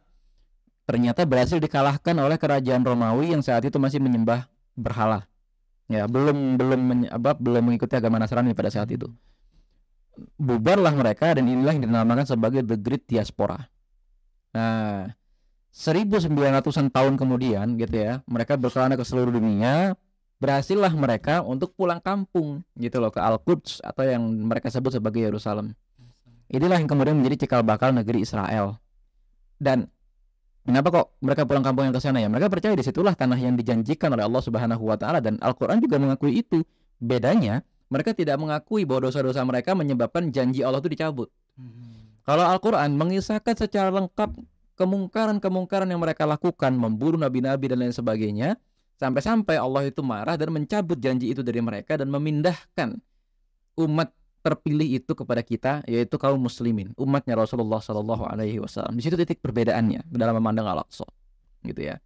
Ternyata berhasil dikalahkan oleh kerajaan Romawi yang saat itu masih menyembah berhala. Ya, belum belum men, belum mengikuti agama Nasrani pada saat itu. Bubarlah mereka dan inilah yang dinamakan sebagai the Great Diaspora. Nah, 1900-an tahun kemudian gitu ya, mereka berkelana ke seluruh dunia, berhasillah mereka untuk pulang kampung gitu loh ke Al-Quds atau yang mereka sebut sebagai Yerusalem. Inilah yang kemudian menjadi cikal bakal negeri Israel. Dan Kenapa kok mereka pulang kampung yang ke sana ya? Mereka percaya disitulah tanah yang dijanjikan oleh Allah Subhanahu wa taala dan Al-Qur'an juga mengakui itu. Bedanya, mereka tidak mengakui bahwa dosa-dosa mereka menyebabkan janji Allah itu dicabut. Hmm. Kalau Al-Qur'an mengisahkan secara lengkap kemungkaran-kemungkaran yang mereka lakukan, membunuh nabi-nabi dan lain sebagainya, sampai-sampai Allah itu marah dan mencabut janji itu dari mereka dan memindahkan umat terpilih itu kepada kita yaitu kaum muslimin umatnya Rasulullah Shallallahu Alaihi Wasallam di situ titik perbedaannya dalam memandang Al-Aqsa gitu ya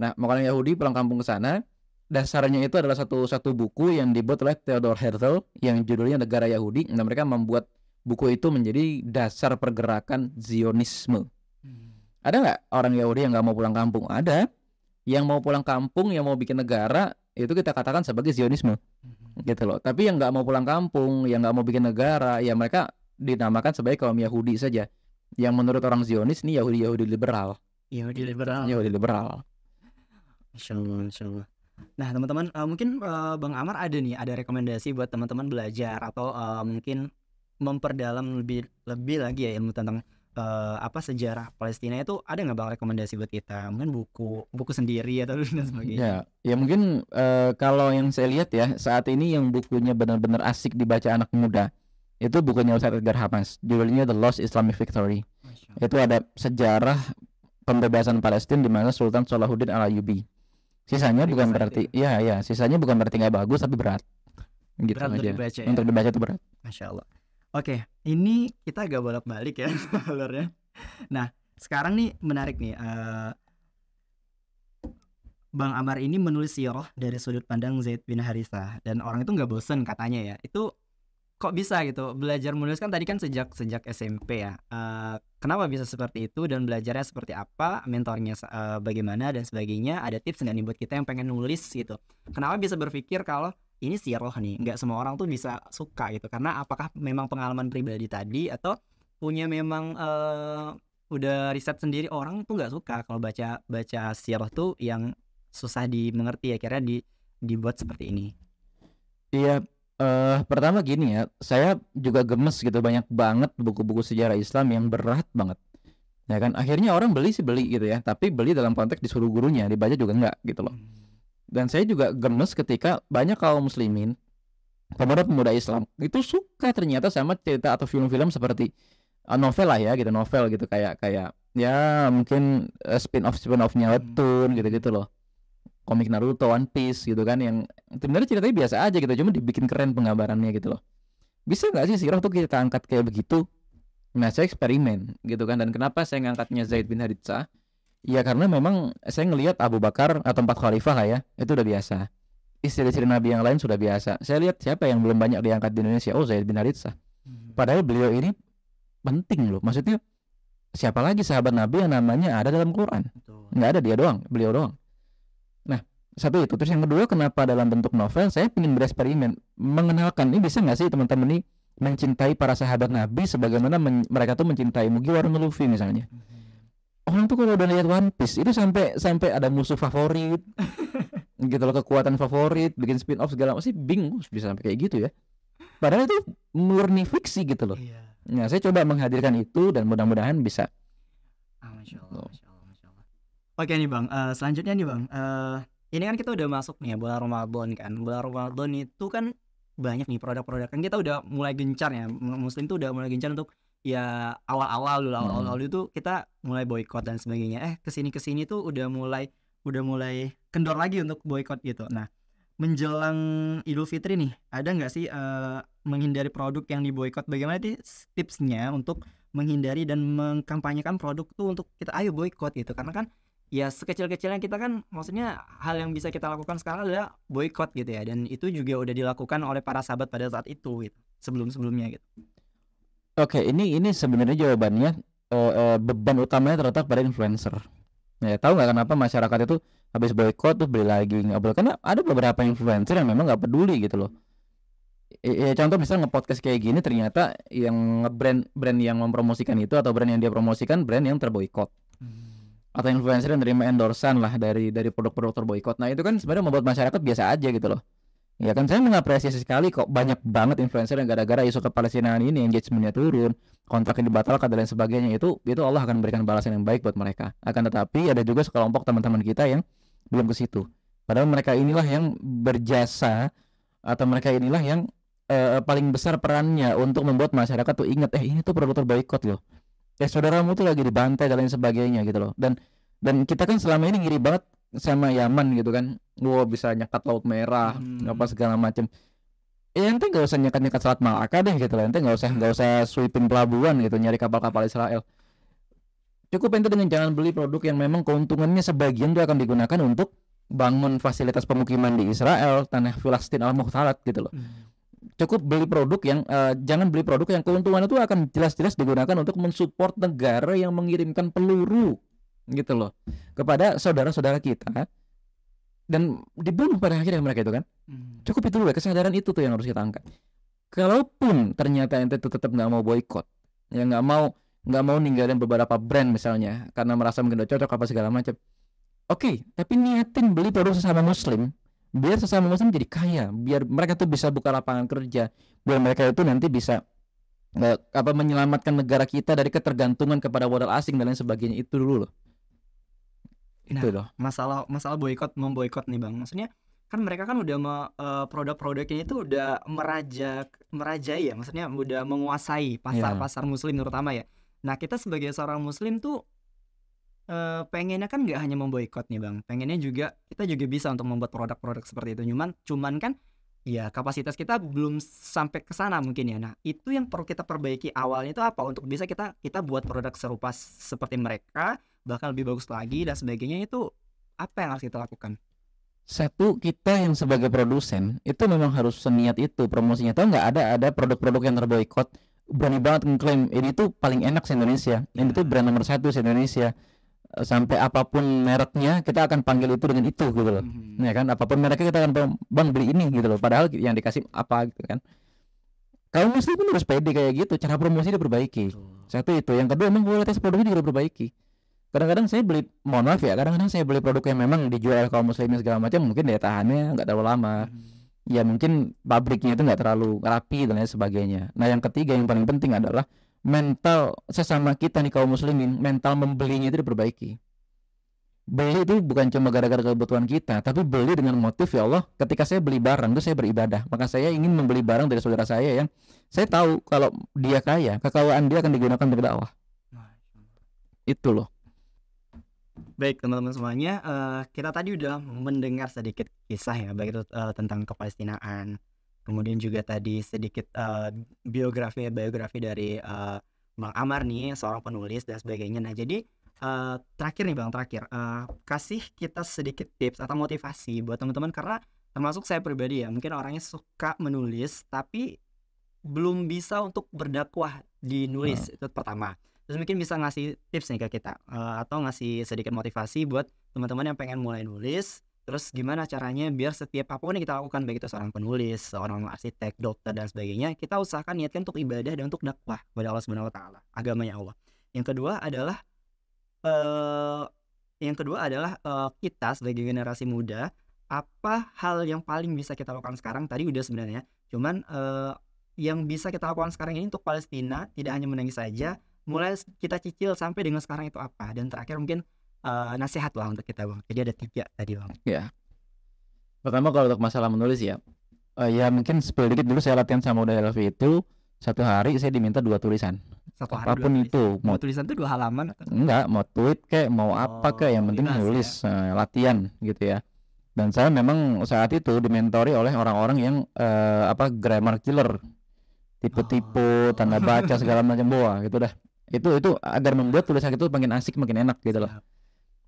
nah makanya Yahudi pulang kampung ke sana dasarnya itu adalah satu satu buku yang dibuat oleh Theodor Herzl yang judulnya Negara Yahudi dan nah, mereka membuat buku itu menjadi dasar pergerakan Zionisme hmm. Ada nggak orang Yahudi yang nggak mau pulang kampung? Ada. Yang mau pulang kampung, yang mau bikin negara, itu kita katakan sebagai Zionisme, mm-hmm. gitu loh. Tapi yang nggak mau pulang kampung, yang nggak mau bikin negara, ya mereka dinamakan sebagai kaum Yahudi saja. Yang menurut orang Zionis ini Yahudi Yahudi liberal. Yahudi liberal. Yahudi liberal. Insyaallah, Allah, Nah teman-teman uh, mungkin uh, Bang Amar ada nih ada rekomendasi buat teman-teman belajar atau uh, mungkin memperdalam lebih lebih lagi ya ilmu tentang uh, apa sejarah Palestina itu ada nggak bang rekomendasi buat kita mungkin buku buku sendiri atau dan ya, sebagainya ya ya mungkin uh, kalau yang saya lihat ya saat ini yang bukunya benar-benar asik dibaca anak muda itu bukunya Ustaz Edgar Hamas judulnya The Lost Islamic Victory itu ada sejarah pembebasan Palestina di mana Sultan Salahuddin Al Ayyubi sisanya Jadi bukan berarti ya ya sisanya bukan berarti nggak bagus tapi berat gitu berat aja untuk dibaca, ya? untuk dibaca itu berat Masya Allah Oke, ini kita agak bolak-balik ya alurnya. Nah, sekarang nih menarik nih. Uh, Bang Amar ini menulis siroh ya, dari sudut pandang Zaid bin Harissa dan orang itu nggak bosen katanya ya. Itu kok bisa gitu belajar menulis kan tadi kan sejak sejak SMP ya. Uh, kenapa bisa seperti itu dan belajarnya seperti apa, mentornya uh, bagaimana dan sebagainya. Ada tips nggak nih buat kita yang pengen nulis gitu? Kenapa bisa berpikir kalau ini ya, roh nih nggak semua orang tuh bisa suka gitu karena apakah memang pengalaman pribadi tadi atau punya memang uh, udah riset sendiri orang tuh nggak suka kalau baca baca sirah tuh yang susah dimengerti akhirnya di dibuat seperti ini iya uh, pertama gini ya saya juga gemes gitu banyak banget buku-buku sejarah Islam yang berat banget ya kan akhirnya orang beli sih beli gitu ya tapi beli dalam konteks disuruh gurunya dibaca juga nggak gitu loh hmm. Dan saya juga gemes ketika banyak kaum muslimin, pemuda-pemuda Islam itu suka ternyata sama cerita atau film-film seperti uh, novel lah ya gitu, novel gitu kayak kayak ya mungkin uh, spin off spin offnya hmm. webtoon gitu-gitu loh komik Naruto, One Piece gitu kan yang sebenarnya ceritanya biasa aja gitu, cuma dibikin keren penggambarannya gitu loh. Bisa nggak sih sirah tuh kita angkat kayak begitu? Nah saya eksperimen gitu kan dan kenapa saya ngangkatnya Zaid bin Haritsa? Ya karena memang saya ngelihat Abu Bakar atau eh, empat khalifah lah ya, itu udah biasa. Istri-istri Nabi yang lain sudah biasa. Saya lihat siapa yang belum banyak diangkat di Indonesia, oh Zaid bin Harithah. Hmm. Padahal beliau ini penting loh. Maksudnya siapa lagi sahabat Nabi yang namanya ada dalam Quran? Nggak ada dia doang, beliau doang. Nah, satu itu. Terus yang kedua, kenapa dalam bentuk novel saya ingin bereksperimen mengenalkan ini bisa nggak sih teman-teman ini mencintai para sahabat Nabi sebagaimana men mereka tuh mencintai Mugiwara Luffy misalnya. Mm -hmm orang tuh kalau udah lihat One Piece itu sampai sampai ada musuh favorit gitu loh kekuatan favorit bikin spin off segala masih bingung bisa sampai kayak gitu ya padahal itu murni fiksi gitu loh iya. nah saya coba menghadirkan itu dan mudah-mudahan bisa ah, Masya Allah, oke nih bang uh, selanjutnya nih bang uh, ini kan kita udah masuk nih ya bulan Ramadan kan bulan Ramadan itu kan banyak nih produk-produk kan kita udah mulai gencar ya muslim tuh udah mulai gencar untuk ya awal-awal dulu awal-awal hmm. itu kita mulai boykot dan sebagainya eh kesini kesini tuh udah mulai udah mulai kendor lagi untuk boykot gitu nah menjelang Idul Fitri nih ada nggak sih uh, menghindari produk yang diboykot bagaimana sih tipsnya untuk menghindari dan mengkampanyekan produk tuh untuk kita ayo boykot gitu karena kan ya sekecil-kecilnya kita kan maksudnya hal yang bisa kita lakukan sekarang adalah boykot gitu ya dan itu juga udah dilakukan oleh para sahabat pada saat itu gitu sebelum-sebelumnya gitu Oke, ini ini sebenarnya jawabannya eh, eh, beban utamanya terletak pada influencer. Ya, tahu nggak kenapa masyarakat itu habis boykot tuh beli lagi nggak boleh karena ada beberapa influencer yang memang nggak peduli gitu loh. Ya, contoh misalnya nge-podcast kayak gini ternyata yang ngebrand brand yang mempromosikan itu atau brand yang dia promosikan brand yang terboikot. Hmm. Atau influencer yang terima endorsan lah dari dari produk-produk terboikot. Nah, itu kan sebenarnya membuat masyarakat biasa aja gitu loh Ya kan saya mengapresiasi sekali kok banyak banget influencer yang gara-gara isu kepalestinaan ini engagementnya turun, kontrak yang dibatalkan dan lain sebagainya itu itu Allah akan memberikan balasan yang baik buat mereka. Akan tetapi ada juga sekelompok teman-teman kita yang belum ke situ. Padahal mereka inilah yang berjasa atau mereka inilah yang uh, paling besar perannya untuk membuat masyarakat tuh ingat eh ini tuh perlu terbaikot loh. Eh saudaramu tuh lagi dibantai dan lain sebagainya gitu loh. Dan dan kita kan selama ini ngiri banget sama Yaman gitu kan gua bisa nyekat laut merah hmm. apa segala macam ya nanti gak usah nyekat-nyekat Selat Malaka deh gitu loh ente gak usah gak usah sweeping pelabuhan gitu nyari kapal-kapal Israel cukup penting dengan jangan beli produk yang memang keuntungannya sebagian dia akan digunakan untuk bangun fasilitas pemukiman di Israel tanah Filistin al muhtarat gitu loh hmm. cukup beli produk yang uh, jangan beli produk yang keuntungan itu akan jelas-jelas digunakan untuk mensupport negara yang mengirimkan peluru gitu loh kepada saudara-saudara kita dan dibunuh pada akhirnya mereka itu kan hmm. cukup itu dulu ya kesadaran itu tuh yang harus kita angkat kalaupun ternyata ente itu tetap nggak mau boykot ya nggak mau nggak mau ninggalin beberapa brand misalnya karena merasa mungkin udah cocok apa segala macam oke tapi niatin beli produk sesama muslim biar sesama muslim jadi kaya biar mereka tuh bisa buka lapangan kerja biar mereka itu nanti bisa eh, apa menyelamatkan negara kita dari ketergantungan kepada modal asing dan lain sebagainya itu dulu loh Nah, itu loh. Masalah masalah boykot memboikot nih bang. Maksudnya kan mereka kan udah uh, produk-produknya itu udah merajak merajai ya. Maksudnya udah menguasai pasar yeah. pasar muslim terutama ya. Nah kita sebagai seorang muslim tuh uh, pengennya kan nggak hanya memboikot nih bang. Pengennya juga kita juga bisa untuk membuat produk-produk seperti itu. Cuman cuman kan Iya, kapasitas kita belum sampai ke sana mungkin ya. Nah, itu yang perlu kita perbaiki awalnya itu apa untuk bisa kita kita buat produk serupa seperti mereka, bahkan lebih bagus lagi dan sebagainya itu apa yang harus kita lakukan? Satu, kita yang sebagai produsen itu memang harus seniat itu promosinya. Tahu nggak ada ada produk-produk yang terboikot berani banget ngeklaim ini tuh paling enak di Indonesia, ini iya. tuh brand nomor satu di Indonesia sampai apapun mereknya kita akan panggil itu dengan itu gitu loh mm-hmm. ya kan apapun mereknya kita akan bang beli ini gitu loh padahal yang dikasih apa gitu kan kalau muslim pun harus pede kayak gitu cara promosi diperbaiki oh. satu itu yang kedua memang kualitas produknya juga perbaiki. kadang-kadang saya beli mohon maaf ya kadang-kadang saya beli produk yang memang dijual kaum muslimnya segala macam mungkin daya tahannya nggak terlalu lama mm ya mungkin pabriknya itu nggak terlalu rapi dan lain sebagainya nah yang ketiga yang paling penting adalah mental sesama kita nih kaum muslimin mental membelinya itu diperbaiki beli itu bukan cuma gara-gara kebutuhan kita tapi beli dengan motif ya Allah ketika saya beli barang itu saya beribadah maka saya ingin membeli barang dari saudara saya yang saya tahu kalau dia kaya kekayaan dia akan digunakan untuk dakwah itu loh Baik teman-teman semuanya, uh, kita tadi udah mendengar sedikit kisah ya, baik uh, tentang kepalestinaan, kemudian juga tadi sedikit uh, biografi biografi dari uh, Bang Amar nih seorang penulis dan sebagainya. Nah jadi uh, terakhir nih Bang terakhir uh, kasih kita sedikit tips atau motivasi buat teman-teman karena termasuk saya pribadi ya mungkin orangnya suka menulis tapi belum bisa untuk berdakwah di nulis hmm. itu pertama. Terus mungkin bisa ngasih tips nih ke kita uh, atau ngasih sedikit motivasi buat teman-teman yang pengen mulai nulis Terus gimana caranya biar setiap apapun yang kita lakukan baik itu seorang penulis, seorang arsitek, dokter dan sebagainya, kita usahakan niatkan untuk ibadah dan untuk dakwah kepada Allah Subhanahu wa taala, agamanya Allah. Yang kedua adalah uh, yang kedua adalah uh, kita sebagai generasi muda apa hal yang paling bisa kita lakukan sekarang tadi udah sebenarnya cuman uh, yang bisa kita lakukan sekarang ini untuk Palestina tidak hanya menangis saja mulai kita cicil sampai dengan sekarang itu apa dan terakhir mungkin uh, nasihat lah untuk kita bang jadi ada tiga tadi bang ya pertama kalau untuk masalah menulis ya uh, ya mungkin spill dikit dulu saya latihan sama udah Elvi itu satu hari saya diminta dua tulisan satu hari apapun itu mau mau tulisan itu dua halaman enggak mau tweet kayak mau oh, apa kayak yang penting nulis ya. uh, latihan gitu ya dan saya memang saat itu dimentori oleh orang-orang yang uh, apa grammar killer tipe-tipe oh. tanda baca segala macam bawah gitu dah itu itu agar membuat tulisan itu makin asik makin enak gitu loh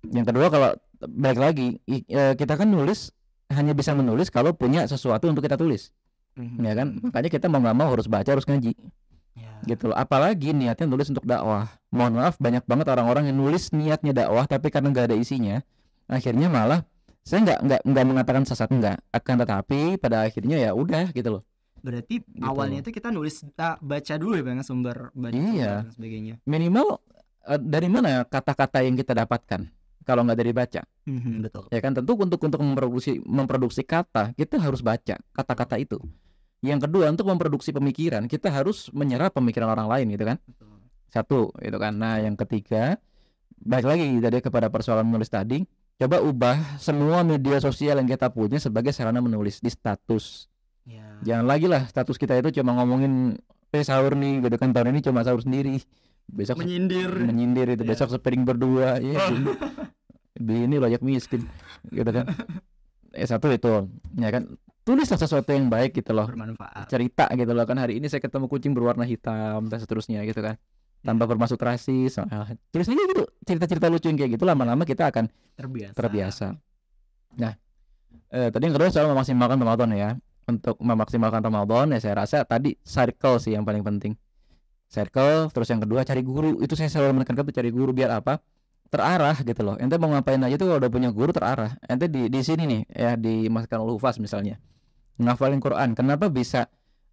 yang kedua kalau balik lagi e, kita kan nulis hanya bisa menulis kalau punya sesuatu untuk kita tulis mm-hmm. ya kan makanya kita mau nggak mau harus baca harus ngaji yeah. gitu loh apalagi niatnya nulis untuk dakwah mohon maaf banyak banget orang-orang yang nulis niatnya dakwah tapi karena nggak ada isinya akhirnya malah saya nggak nggak nggak mengatakan sesat nggak akan tetapi pada akhirnya ya udah gitu loh berarti gitu. awalnya itu kita nulis kita baca dulu ya bang ya, sumber baca iya. dan sebagainya minimal e, dari mana kata-kata yang kita dapatkan kalau nggak dari baca. Mm-hmm, betul. Ya kan tentu untuk untuk memproduksi memproduksi kata kita harus baca kata-kata itu. Yang kedua untuk memproduksi pemikiran kita harus menyerap pemikiran orang lain gitu kan. Betul. Satu itu kan. Nah yang ketiga baik lagi tadi kepada persoalan menulis tadi. Coba ubah semua media sosial yang kita punya sebagai sarana menulis di status. Ya. Jangan lagi lah status kita itu cuma ngomongin eh, sahur nih gitu kan tahun ini cuma sahur sendiri besok menyindir menyindir itu yeah. besok sepering berdua ya oh. ini rojak miskin gitu kan eh satu itu ya kan tulislah sesuatu yang baik gitu loh bermanfaat cerita gitu loh kan hari ini saya ketemu kucing berwarna hitam dan seterusnya gitu kan iya. tanpa yeah. bermaksud rasis terus tulis aja gitu cerita-cerita lucu yang kayak gitu lama-lama kita akan terbiasa terbiasa nah eh, tadi yang kedua soal memaksimalkan Ramadan ya untuk memaksimalkan Ramadan ya saya rasa tadi circle sih yang paling penting circle terus yang kedua cari guru itu saya selalu menekankan tuh cari guru biar apa terarah gitu loh ente mau ngapain aja tuh kalau udah punya guru terarah ente di di sini nih ya di masukan lufas misalnya ngafalin Quran kenapa bisa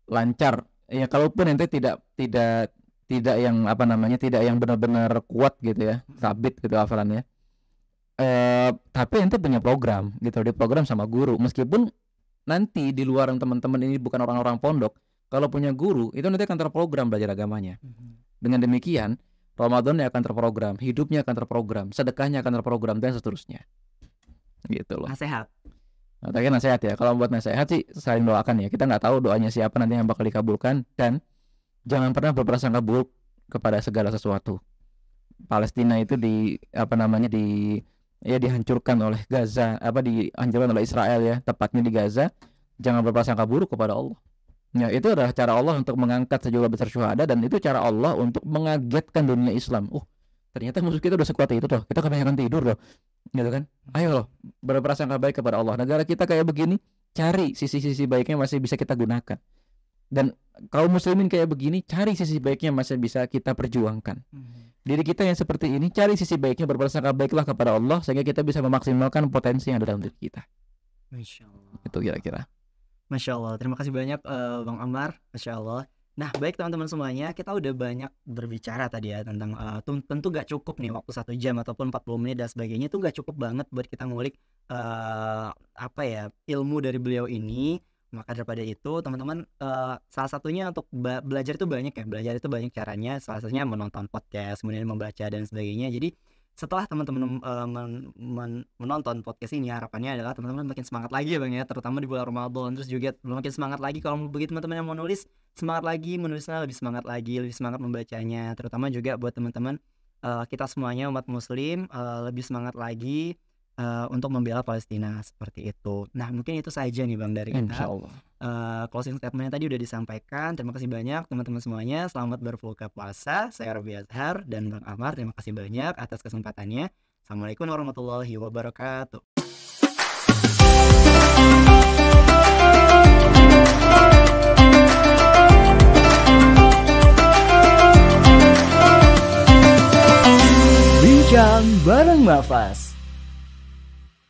lancar ya kalaupun ente tidak tidak tidak yang apa namanya tidak yang benar-benar kuat gitu ya sabit gitu hafalannya eh tapi ente punya program gitu di program sama guru meskipun nanti di luar teman-teman ini bukan orang-orang pondok kalau punya guru, itu nanti akan terprogram belajar agamanya. Mhm. Dengan demikian, Ramadannya akan terprogram, hidupnya akan terprogram, sedekahnya akan terprogram dan seterusnya. Gitu loh. Nasihat. Nah, tapi kan nasihat ya. Kalau buat nasihat sih saling doakan ya. Kita nggak tahu doanya siapa nanti yang bakal dikabulkan dan jangan pernah berprasangka buruk kepada segala sesuatu. Palestina itu di apa namanya di ya dihancurkan oleh Gaza, apa dihancurkan oleh Israel ya, tepatnya di Gaza. Jangan berprasangka buruk kepada Allah. Ya, itu adalah cara Allah untuk mengangkat sejumlah besar syuhada dan itu cara Allah untuk mengagetkan dunia Islam. Uh, ternyata musuh kita udah sekuat itu tuh. Kita kebanyakan tidur loh. Gitu kan? Ayo loh, berprasangka baik kepada Allah. Negara kita kayak begini, cari sisi-sisi baiknya masih bisa kita gunakan. Dan kaum muslimin kayak begini, cari sisi baiknya masih bisa kita perjuangkan. Hmm. Diri kita yang seperti ini, cari sisi baiknya berprasangka baiklah kepada Allah sehingga kita bisa memaksimalkan potensi yang ada dalam diri kita. Itu kira-kira. Masya Allah, terima kasih banyak uh, Bang Amar, Masya Allah. Nah, baik teman-teman semuanya, kita udah banyak berbicara tadi ya tentang uh, tentu gak cukup nih waktu satu jam ataupun 40 menit dan sebagainya itu gak cukup banget buat kita ngulik uh, apa ya ilmu dari beliau ini. Maka daripada itu, teman-teman, uh, salah satunya untuk belajar itu banyak ya, belajar itu banyak caranya. Salah satunya menonton podcast, kemudian membaca dan sebagainya. Jadi setelah teman-teman uh, men, men, menonton podcast ini harapannya adalah teman-teman makin semangat lagi ya bang ya terutama di bulan Ramadan terus juga makin semangat lagi kalau begitu teman-teman yang mau nulis semangat lagi menulisnya lebih semangat lagi lebih semangat membacanya terutama juga buat teman-teman uh, kita semuanya umat muslim uh, lebih semangat lagi uh, untuk membela Palestina seperti itu. Nah mungkin itu saja nih bang dari kita. Insya Uh, eh, closing statementnya tadi udah disampaikan. Terima kasih banyak teman-teman semuanya. Selamat berbuka puasa. Saya Rabi Azhar dan Bang Amar. Terima kasih banyak atas kesempatannya. Assalamualaikum warahmatullahi wabarakatuh. Bincang bareng Mafas.